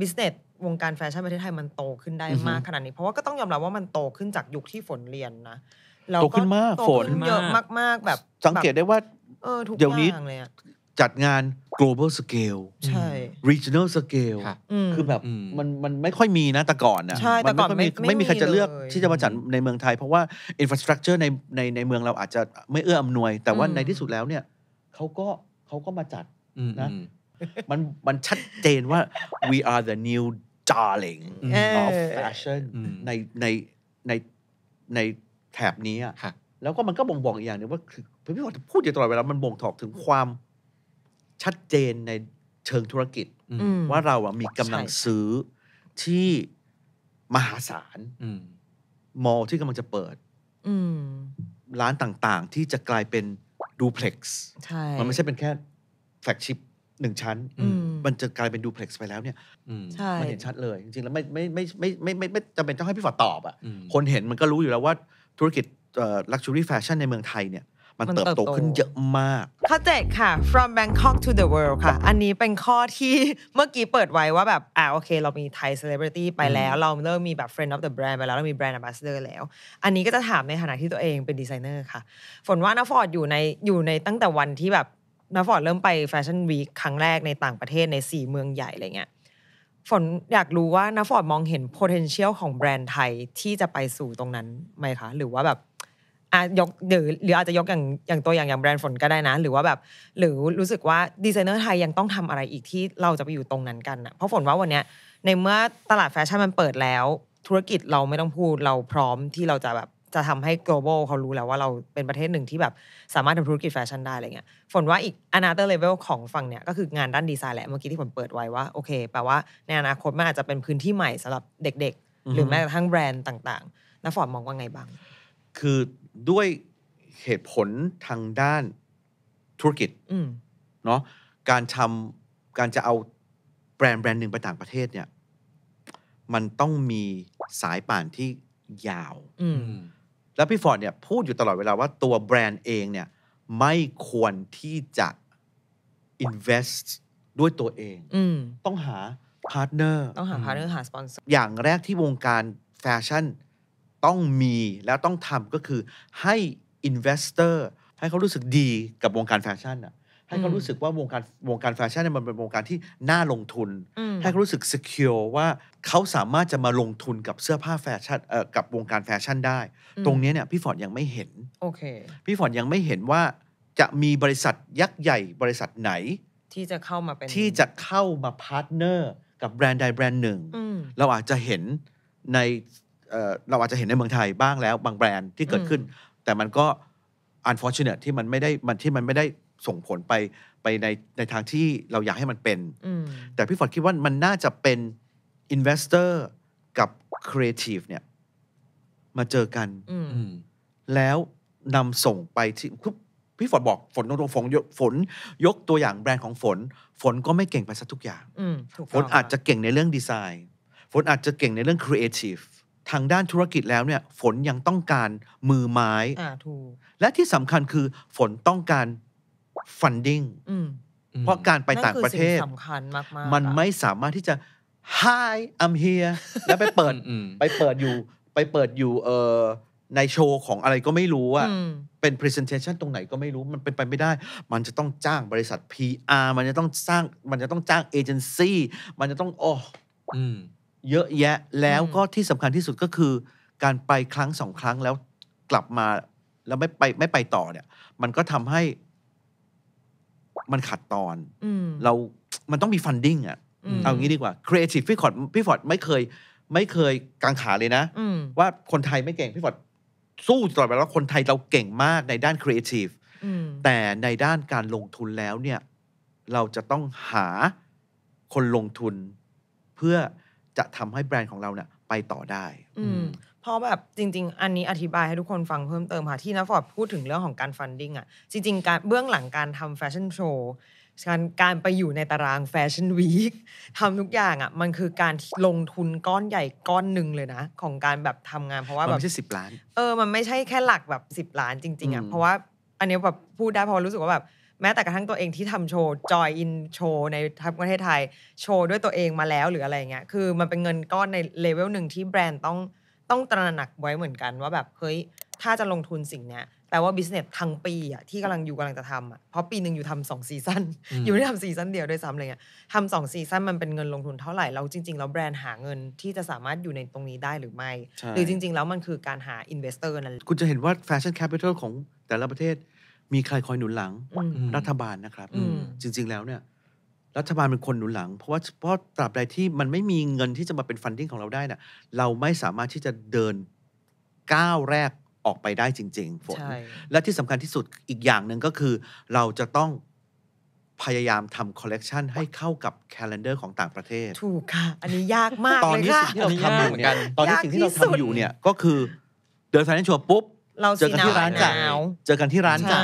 บิสเนส วงการแฟชั่นประเทศไทยมันโตขึ้นได้มากขนาดนี้ เพราะว่าก็ต้องยอมรับว่ามันโตขึ้นจากยุคที่ฝนเรียนนะโตขึ้นมากฝนเยอะมาก ๆ แบบ สังเกตได้ว่าเออุกอยงเลยจัดงาน global scale ใช่ regional scale คือแบบ มันมันไม่ค่อยมีนะแต่ก่อนอ่ะใช่ไม่ก่อยมีไม่มีใครจะเลือกที่จะมาจัดในเมืองไทย เพราะว่า infrastructure ในในในเมืองเราอาจจะไม่เอื้ออำนวย แต่ว่าในที่สุดแล้วเนี่ยเขาก็เขาก็มาจัดนะมันมันชัดเจนว่า we are the new darling of fashion ในในในในแถบนี้อะแล้วก็มันก็บ่งบอกอีกอย่างหนึ่งว่าคือพี่บอกพูดอยู่ตลอดเวลา มันบ่งถอกถึงความชัดเจนในเชิงธุรกิจว่าเราอะมีกำลังซื้อที่มหาศาลมอลที่กำลังจะเปิดร้านต่างๆ ที่จะกลายเป็นดูเพล็กซ์ใช่มันไม่ใช่เป็นแค่แฟลกชิปหนึ่งชั้น มันจะกลายเป็นดูเพล็กซ์ไปแล้วเนี่ยมันเห็นชัดเลย จริงๆ แล้วไม่ไม่ไม่ไม่ไม่ไม่จำเป็นต้องให้พี่ฝอตอบอ่ะ คนเห็นมันก็รู้อยู่แล้วว่าธุรกิจลักชัวรี่แฟชั่นในเมืองไทยเนี่ยมันเติบโตขึ้นเยอะมากข้อเจ็ดค่ะ from Bangkok to the world ค่ะ อันนี้เป็นข้อที่เมื่อกี้เปิดไว้ว่าแบบอ่าโอเค เรามีไทยเซเลบริตี้ไปแล้ว เราเริ่มมีแบบ friend of the brand ไปแล้วเรามี brand ambassador แล้ว อันนี้ก็จะถามในฐานะที่ตัวเองเป็นดีไซเนอร์ค่ะ ฝนว่านาฟอร์ดอยู่ในอยู่ในตั้งแต่วันที่แบบนาฟอร์ดเริ่มไปแฟชั่นวีคครั้งแรกในต่างประเทศในสี่เมืองใหญ่อะไรเงี้ยฝนอยากรู้ว่านาฟอร์ดมองเห็น potential ของแบรนด์ไทยที่จะไปสู่ตรงนั้นไหมคะ หรือว่าแบบอายกหรือหรืออาจจะยกอย่างอย่างตัวอย่างอย่างแบรนด์ฝนก็ได้นะหรือว่าแบบ หรือรู้สึกว่าดีไซเนอร์ไทยยังต้องทำอะไรอีกที่เราจะไปอยู่ตรงนั้นกันอ่ะเพราะฝนว่าวันเนี้ยในเมื่อตลาดแฟชั่นมันเปิดแล้ว ธุรกิจเราไม่ต้องพูดเราพร้อมที่เราจะแบบจะทำให้ global เขารู้แล้วว่าเราเป็นประเทศหนึ่งที่แบบสามารถทำธุรกิจแฟชั่นได้อะไรเงี้ยฝนว่าอีก another level ของฝั่งเนี้ยก็คืองานด้านดีไซน์แหละเมื่อกี้ที่ผมเปิดไว้ว่าโอเคแปลว่าในอนาคตมันอาจจะเป็นพื้นที่ใหม่สำหรับเด็ก ๆ หรือแม้กระทั่งแบรนด์ต่างๆแล้วฝนมองว่าไงบ้างคือด้วยเหตุผลทางด้านธุรกิจเนาะการทำการจะเอาแบรนด์แบรนด์หนึ่งไปต่างประเทศเนี่ย มันต้องมีสายป่านที่ยาว แล้วพี่ฟอร์ดเนี่ยพูดอยู่ตลอดเวลาว่าตัวแบรนด์เองเนี่ย ไม่ควรที่จะ invest ด้วยตัวเองต้องหาพาร์ทเนอร์ ต้องหาพาร์ทเนอร์ หาสปอนเซอร์อย่างแรกที่วงการแฟชั่นต้องมีแล้วต้องทำก็คือให้อินเวสเตอร์ ให้เขารู้สึกดีกับวงการแฟชั่นอะให้เขารู้สึกว่าวงการวงการแฟชั่นเนี่ยมันเป็นวงการที่น่าลงทุน ให้เขารู้สึก secure ว่าเขาสามารถจะมาลงทุนกับเสื้อผ้าแฟชั่น เอ่อ กับวงการแฟชั่นได้ ตรงนี้เนี่ยพี่ฟอนยังไม่เห็น โอเค พี่ฟอนยังไม่เห็นว่าจะมีบริษัทยักษ์ใหญ่บริษัทไหน ที่จะเข้ามาเป็นที่จะเข้ามาพาร์ทเนอร์กับแบรนด์ใดแบรนด์หนึ่ง เราอาจจะเห็นในเราอาจจะเห็นในเมืองไทยบ้างแล้ว บางแบรนด์ที่เกิดขึ้น แต่มันก็อ n f o r t u n a t e ที่มันไม่ได้มันที่มันไม่ได้ส่งผลไป ไปในในทางที่เราอยากให้มันเป็นแต่พี่ฟอดคิดว่ามันน่าจะเป็น investor กับ creative เนี่ย มาเจอกัน แล้วนำส่งไปที่ พี่ฝนบอกฝนตรงๆฝนยกฝนยกตัวอย่างแบรนด์ของฝน ฝนก็ไม่เก่งไปซะทุกอย่างฝนอาจจะเก่งในเรื่องดีไซน์ ฝนอาจจะเก่งในเรื่องครีเอทีฟทางด้านธุรกิจแล้วเนี่ย ฝนยังต้องการมือไม้ และที่สำคัญคือฝนต้องการ funding เพราะการไปต่างประเทศสำคัญมากๆมันไม่สามารถที่จะ Hi I'm here แล้วไปเปิดไปเปิดอยู่ไปเปิดอยู่เในโชว์ของอะไรก็ไม่รู้อะเป็น presentation ตรงไหนก็ไม่รู้มันเป็นไปไม่ได้ มันจะต้องจ้างบริษัท PR มันจะต้องสร้างมันจะต้องจ้างเอเจนซี่มันจะต้องโอ้อเยอะแยะแล้วก็ที่สำคัญที่สุดก็คือ การไปครั้งสองครั้งแล้วกลับมา แล้วไม่ไปไม่ไปต่อเนี่ย มันก็ทำให้ มันขาดตอนเรา มันต้องมีฟันดิ้งอ่ะเอางี้ดีกว่าครีเอทีฟพี่ฟอดพี่ฟอดไม่เคย ไม่เคยกังขาเลยนะ ว่าคนไทยไม่เก่งพี่ฟอดสู้ตลอดเวลาคนไทยเราเก่งมากในด้านครีเอทีฟแต่ในด้านการลงทุนแล้วเนี่ย เราจะต้องหาคนลงทุนเพื่อจะทำให้แบรนด์ของเราเนี่ยไปต่อได้อืเพราะแบบจริง ๆ อันนี้อธิบายให้ทุกคนฟังเพิ่มเติมค่ะที่น้ฟฟอร์ดพูดถึงเรื่องของการฟันดิ้งอ่ะ จริงๆการเบื้องหลังการทำแฟชั่นโชว์การการไปอยู่ในตารางแฟชั่นวีคทำทุกอย่างอ่ะมันคือการลงทุนก้อนใหญ่ก้อนหนึ่งเลยนะ ของการแบบทำงาน เพราะว่าแบบไม่ใช่สิบล้าน เออมันไม่ใช่แค่หลักแบบสิบล้านจริงๆอ่ะเพราะว่าอันนี้แบบพูดได้เพราะรู้สึกว่าแบบแม้แต่กระทั่งตัวเองที่ทำโชว์จอยอินโชว์ในทัพประเทศไทยโชว์ด้วยตัวเองมาแล้วหรืออะไรเงี้ยคือมันเป็นเงินก้อนในเลเวลหนึ่งที่แบรนด์ต้อง ต้องตระหนักไว้เหมือนกันว่าแบบ เฮ้ย ถ้าจะลงทุนสิ่งเนี้ย แปลว่าบิสเนสทั้งปีอะที่กำลังอยู่กำลังจะทำอะเพราะปีหนึ่งอยู่ทำสองซีซันอยู่ไม่ได้ทำซีซันเดียวด้วยซ้ำอะไรเงี้ยทำสองซีซันมันเป็นเงินลงทุนเท่าไหร่เราจริง ๆแล้วแบรนด์หาเงินที่จะสามารถอยู่ในตรงนี้ได้หรือไม่ หรือจริงๆแล้วมันคือการหาอินเวสเตอร์นั่นคุณจะเห็นว่าแฟชั่นแคปิตอลของแต่ละประเทศมีใครคอยหนุนหลังรัฐบาลนะครับอจริง ๆ แล้วเนี่ยรัฐบาลเป็นคนหนุนหลัง เพราะว่าเพราะตราบใดที่มันไม่มีเงินที่จะมาเป็นฟันดิ้งของเราได้เนี่ยเราไม่สามารถที่จะเดินก้าวแรกออกไปได้จริงๆฝนและที่สำคัญที่สุดอีกอย่างหนึ่งก็คือ เราจะต้องพยายามทำคอลเลกชันให้เข้ากับแคลนเดอร์ของต่างประเทศ ถูกค่ะ อันนี้ยากมากตอนเลยนี้ค่ะสิ่งที่เราทำอยู่เนี่ยตอนนี้สิ่งที่เราทำอยู่เนี่ยก็คือเดิน f าย a n นชัวปุ๊บเราเจอกันที่ร้านจ้ะเจอกันที่ร้านจ้ะ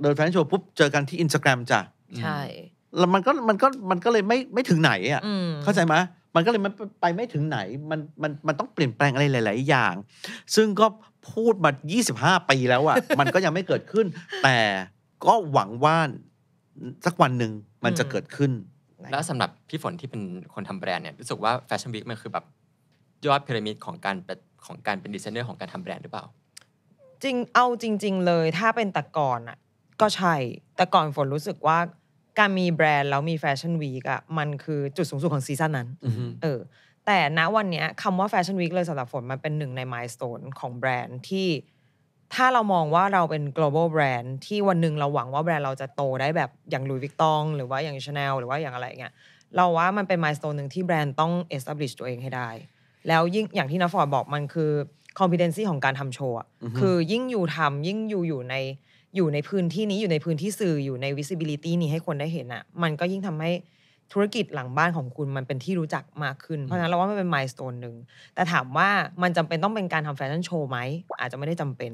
เดินแฟนโชว์ปุ๊บ เจอกันที่อินสตาแกรมจ้ะ ใช่ แล้วมันก็มันก็มันก็เลยไม่ไม่ถึงไหนอ่ะ เข้าใจไหม มันก็เลย มันไปไม่ถึงไหน มันมันมันต้องเปลี่ยนแปลงอะไรหลาย ๆ อย่าง ซึ่งก็พูดมา 25 ปีแล้วอ่ะ มันก็ยังไม่เกิดขึ้น แต่ก็หวังว่าสักวันหนึ่งมันจะเกิดขึ้น แล้วสำหรับพี่ฝนที่เป็นคนทำแบรนด์เนี่ยรู้สึกว่าแฟชั่นวีคมันคือแบบยอดพีระมิดของการของการเป็นดีไซเนอร์ของการทำแบรนด์หรือเปล่าจริง เอาจริง ๆเลย ถ้าเป็นแต่ก่อนอ่ะ ก็ใช่ แต่ก่อนฝนรู้สึกว่า การมีแบรนด์แล้วมีแฟชั่นวีคอะมันคือจุดสูง สุดของซีซั่นนั้นเออ แต่ณวันนี้คำว่าแฟชั่นวีคเลยสำหรับฝน มันเป็นหนึ่งในมายสเตนของแบรนด์ที่ ถ้าเรามองว่าเราเป็น global brand ที่วันหนึ่งเราหวังว่าแบรนด์เราจะโตได้แบบอย่างลุยวิกตองหรือว่าอย่างชาแนลหรือว่าอย่างอะไรเงี้ยเราว่ามันเป็นมายสเตนหนึ่งที่แบรนด์ต้อง establish ตัวเองให้ได้ แล้วยิ่งอย่างที่นฟอร์ดบอกมันคือคอมพิเทนซีของการทำโชว์คือยิ่งอยู่ทำยิ่งอยู่อยู่ในอยู่ในพื้นที่นี้อยู่ในพื้นที่สื่ออยู่ในวิสิบิลิตี้นี้ให้คนได้เห็นอ่ะมันก็ยิ่งทำให้ธุรกิจหลังบ้านของคุณมันเป็นที่รู้จักมากขึ้นเพราะฉะนั้นเราว่า มันเป็นมายสเตนหนึ่งแต่ถามว่ามันจำเป็นต้องเป็นการทำแฟชั่นโชว์ไหมอาจจะไม่ได้จำเป็น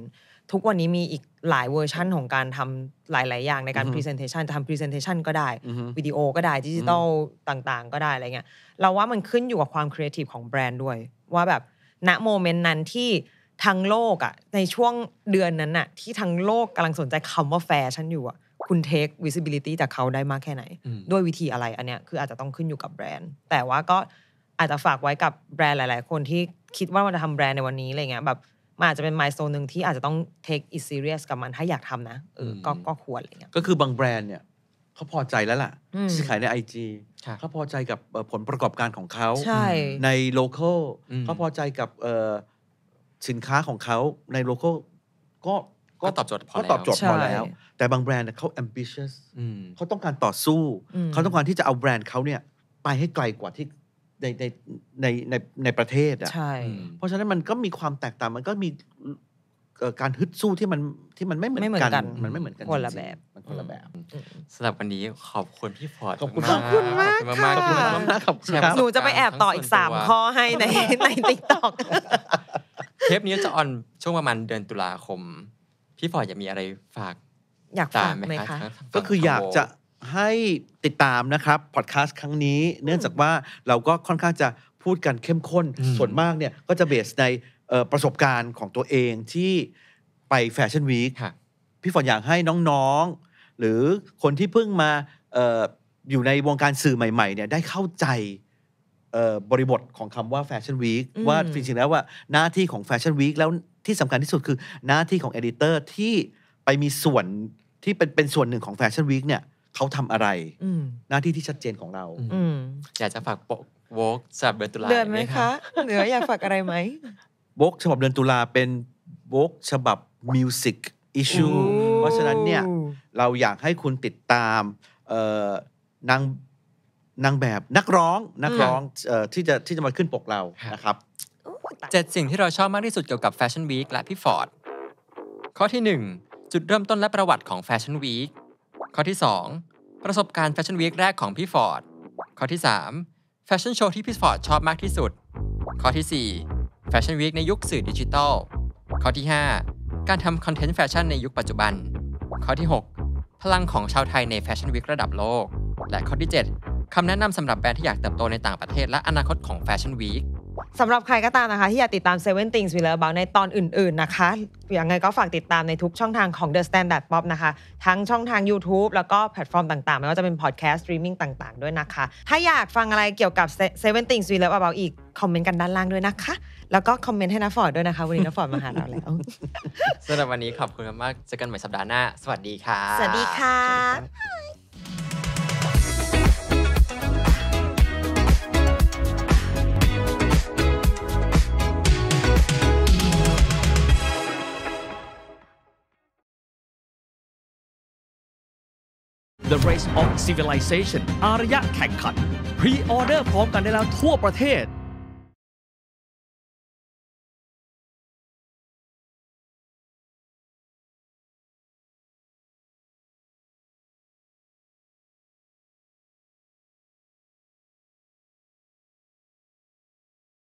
ทุกวันนี้มีอีกหลายเวอร์ชั่นของการทำหลาย ๆ อย่างในการพรีเซนเทชันจะทำพรีเซนเทชันก็ได้วิดีโอก็ได้ดิจิตอลต่างๆ ก็ได้อะไรเงี้ยเราว่ามันขึ้นอยู่กับความครีเอทีฟของแบรนด์ด้วย ว่าแบบณโมเมนต์นั้นที่ทั้งโลกอ่ะ ในช่วงเดือนนั้นอ่ะที่ทั้งโลกกำลังสนใจคำว่าแฟชั่นอยู่อ่ะคุณเทควิสิบิลิตี้จากเขาได้มากแค่ไหน ด้วยวิธีอะไรอันเนี้ยคืออาจจะต้องขึ้นอยู่กับแบรนด์ แต่ว่าก็อาจจะฝากไว้กับแบรนด์หลาย ๆ คนที่คิดว่ามันจะทำแบรนด์ในวันนี้อะไรเงี้ยแบบมันอาจจะเป็นมายโซนหนึ่งที่อาจจะต้องเทคอิสซ e เรียสกับมันถ้าอยากทำนะเออก็ก็ควรอะไรเงี้ยก็คือบางแบรนด์เนี่ยเขาพอใจแล้วล่ะที่ขายในไอจีเขาพอใจกับผลประกอบการของเขาใในโลเคอลเขาพอใจกับสินค้าของเขาในโลเคอลก็ก็ตอบโจทย์พอแล้วก็ตอบโจทย์พอแล้วแต่บางแบรนด์เขา ambitious เขาต้องการต่อสู้ เขาต้องการที่จะเอาแบรนด์เขาเนี่ยไปให้ไกลกว่าที่ในในในในในประเทศอ่ะเพราะฉะนั้นมันก็มีความแตกต่าง มันก็มีการฮึดสู้ที่มันที่มันไม่เหมือนกัน มันไม่เหมือนกันคนละแบบ มันคนละแบบสำหรับวันนี้ขอบคุณพี่ฟอร์ดขอบคุณมาก ขอบคุณมากค่ะขอบคุณครับหนูจะไปแอบต่ออีกสามข้อให้ในในติ๊กต็อกเทปนี้จะออนช่วงประมาณเดือนตุลาคม พี่ฟอร์ยากมีอะไรฝากอยากฝากไหมคะ ก็คืออยากจะให้ติดตามนะครับ พอดแคสต์ครั้งนี้ เนื่องจากว่าเราก็ค่อนข้างจะพูดกันเข้มข้นส่วนมากเนี่ยก็จะเบสในประสบการณ์ของตัวเองที่ไปแฟชั่นวีคพี่ฝนอยากให้น้องๆ หรือคนที่เพิ่งมาอออยู่ในวงการสื่อใหม่ๆเนี่ยได้เข้าใจ บริบทของคำว่าแฟชั่นวีคว่าจริงๆแล้วว่าหน้าที่ของแฟชั่นวีคแล้วที่สำคัญที่สุดคือหน้าที่ของเอดิเตอร์ที่ไปมีส่วนที่เป็นเป็นส่วนหนึ่งของแฟชั่นวีคเนี่ยเขาทำอะไรหน้าที่ที่ชัดเจนของเราอยากจะฝากโวกสับเบตุลาเดือนไหมคะเหนืออยากฝากอะไรไหมบกฉบับเดือนตุลาเป็นบกฉบับมิวสิกอิชูเพราะฉะนั้นเนี่ย เราอยากให้คุณติดตามนางนางแบบนักร้องนักร้องที่จะที่จะมาขึ้นปกเรานะครับเจ็ดสิ่งที่เราชอบมากที่สุดเกี่ยวกับแฟชั่นวีคและพี่ฟอร์ด ข้อที่ 1 จุดเริ่มต้นและประวัติของแฟชั่นวีคข้อที่ 2 ประสบการณ์แฟชั่นวีคแรกของพี่ฟอร์ด ข้อที่3แฟชั่นโชว์ที่พี่ฟอร์ดชอบมากที่สุด ข้อที่4แฟชั่นวีคในยุคสื่อดิจิตอลข้อที่ 5 การทำคอนเทนต์แฟชั่นในยุคปัจจุบัน ข้อที่ 6 พลังของชาวไทยในแฟชั่นวีคระดับโลก และข้อที่ 7คำแนะนำสำหรับแบรนด์ที่อยากเติบโตในต่างประเทศและอนาคตของแฟชั่นวีคสำหรับใครก็ตามนะคะ ที่อยากติดตาม Seven Things We Love About ในตอนอื่นๆนะคะอย่างไงก็ฝากติดตามในทุกช่องทางของ The Standard Pop นะคะ ทั้งช่องทาง YouTube แล้วก็แพลตฟอร์มต่างๆ ไม่ว่าจะเป็นพอดแคสต์สตรีมมิ่งต่างๆ ด้วยนะคะ ถ้าอยากฟังอะไรเกี่ยวกับ Seven Things We Love About อีก คอมเมนต์กันด้านล่างด้วยนะคะ แล้วก็คอมเมนต์ให้นาฟอร์ดด้วยนะคะ วันนี้นาฟอร์ดมาหาเราแล้วสำหรับวันนี้ขอบคุณมากเจอกันใหม่สัปดาห์หน้าสวัสดีค่ะสวัสดีค่ะ The Race of Civilization อารยะแข่งขันพรีออเดอร์พร้อมกันได้แล้วทั่วประเทศ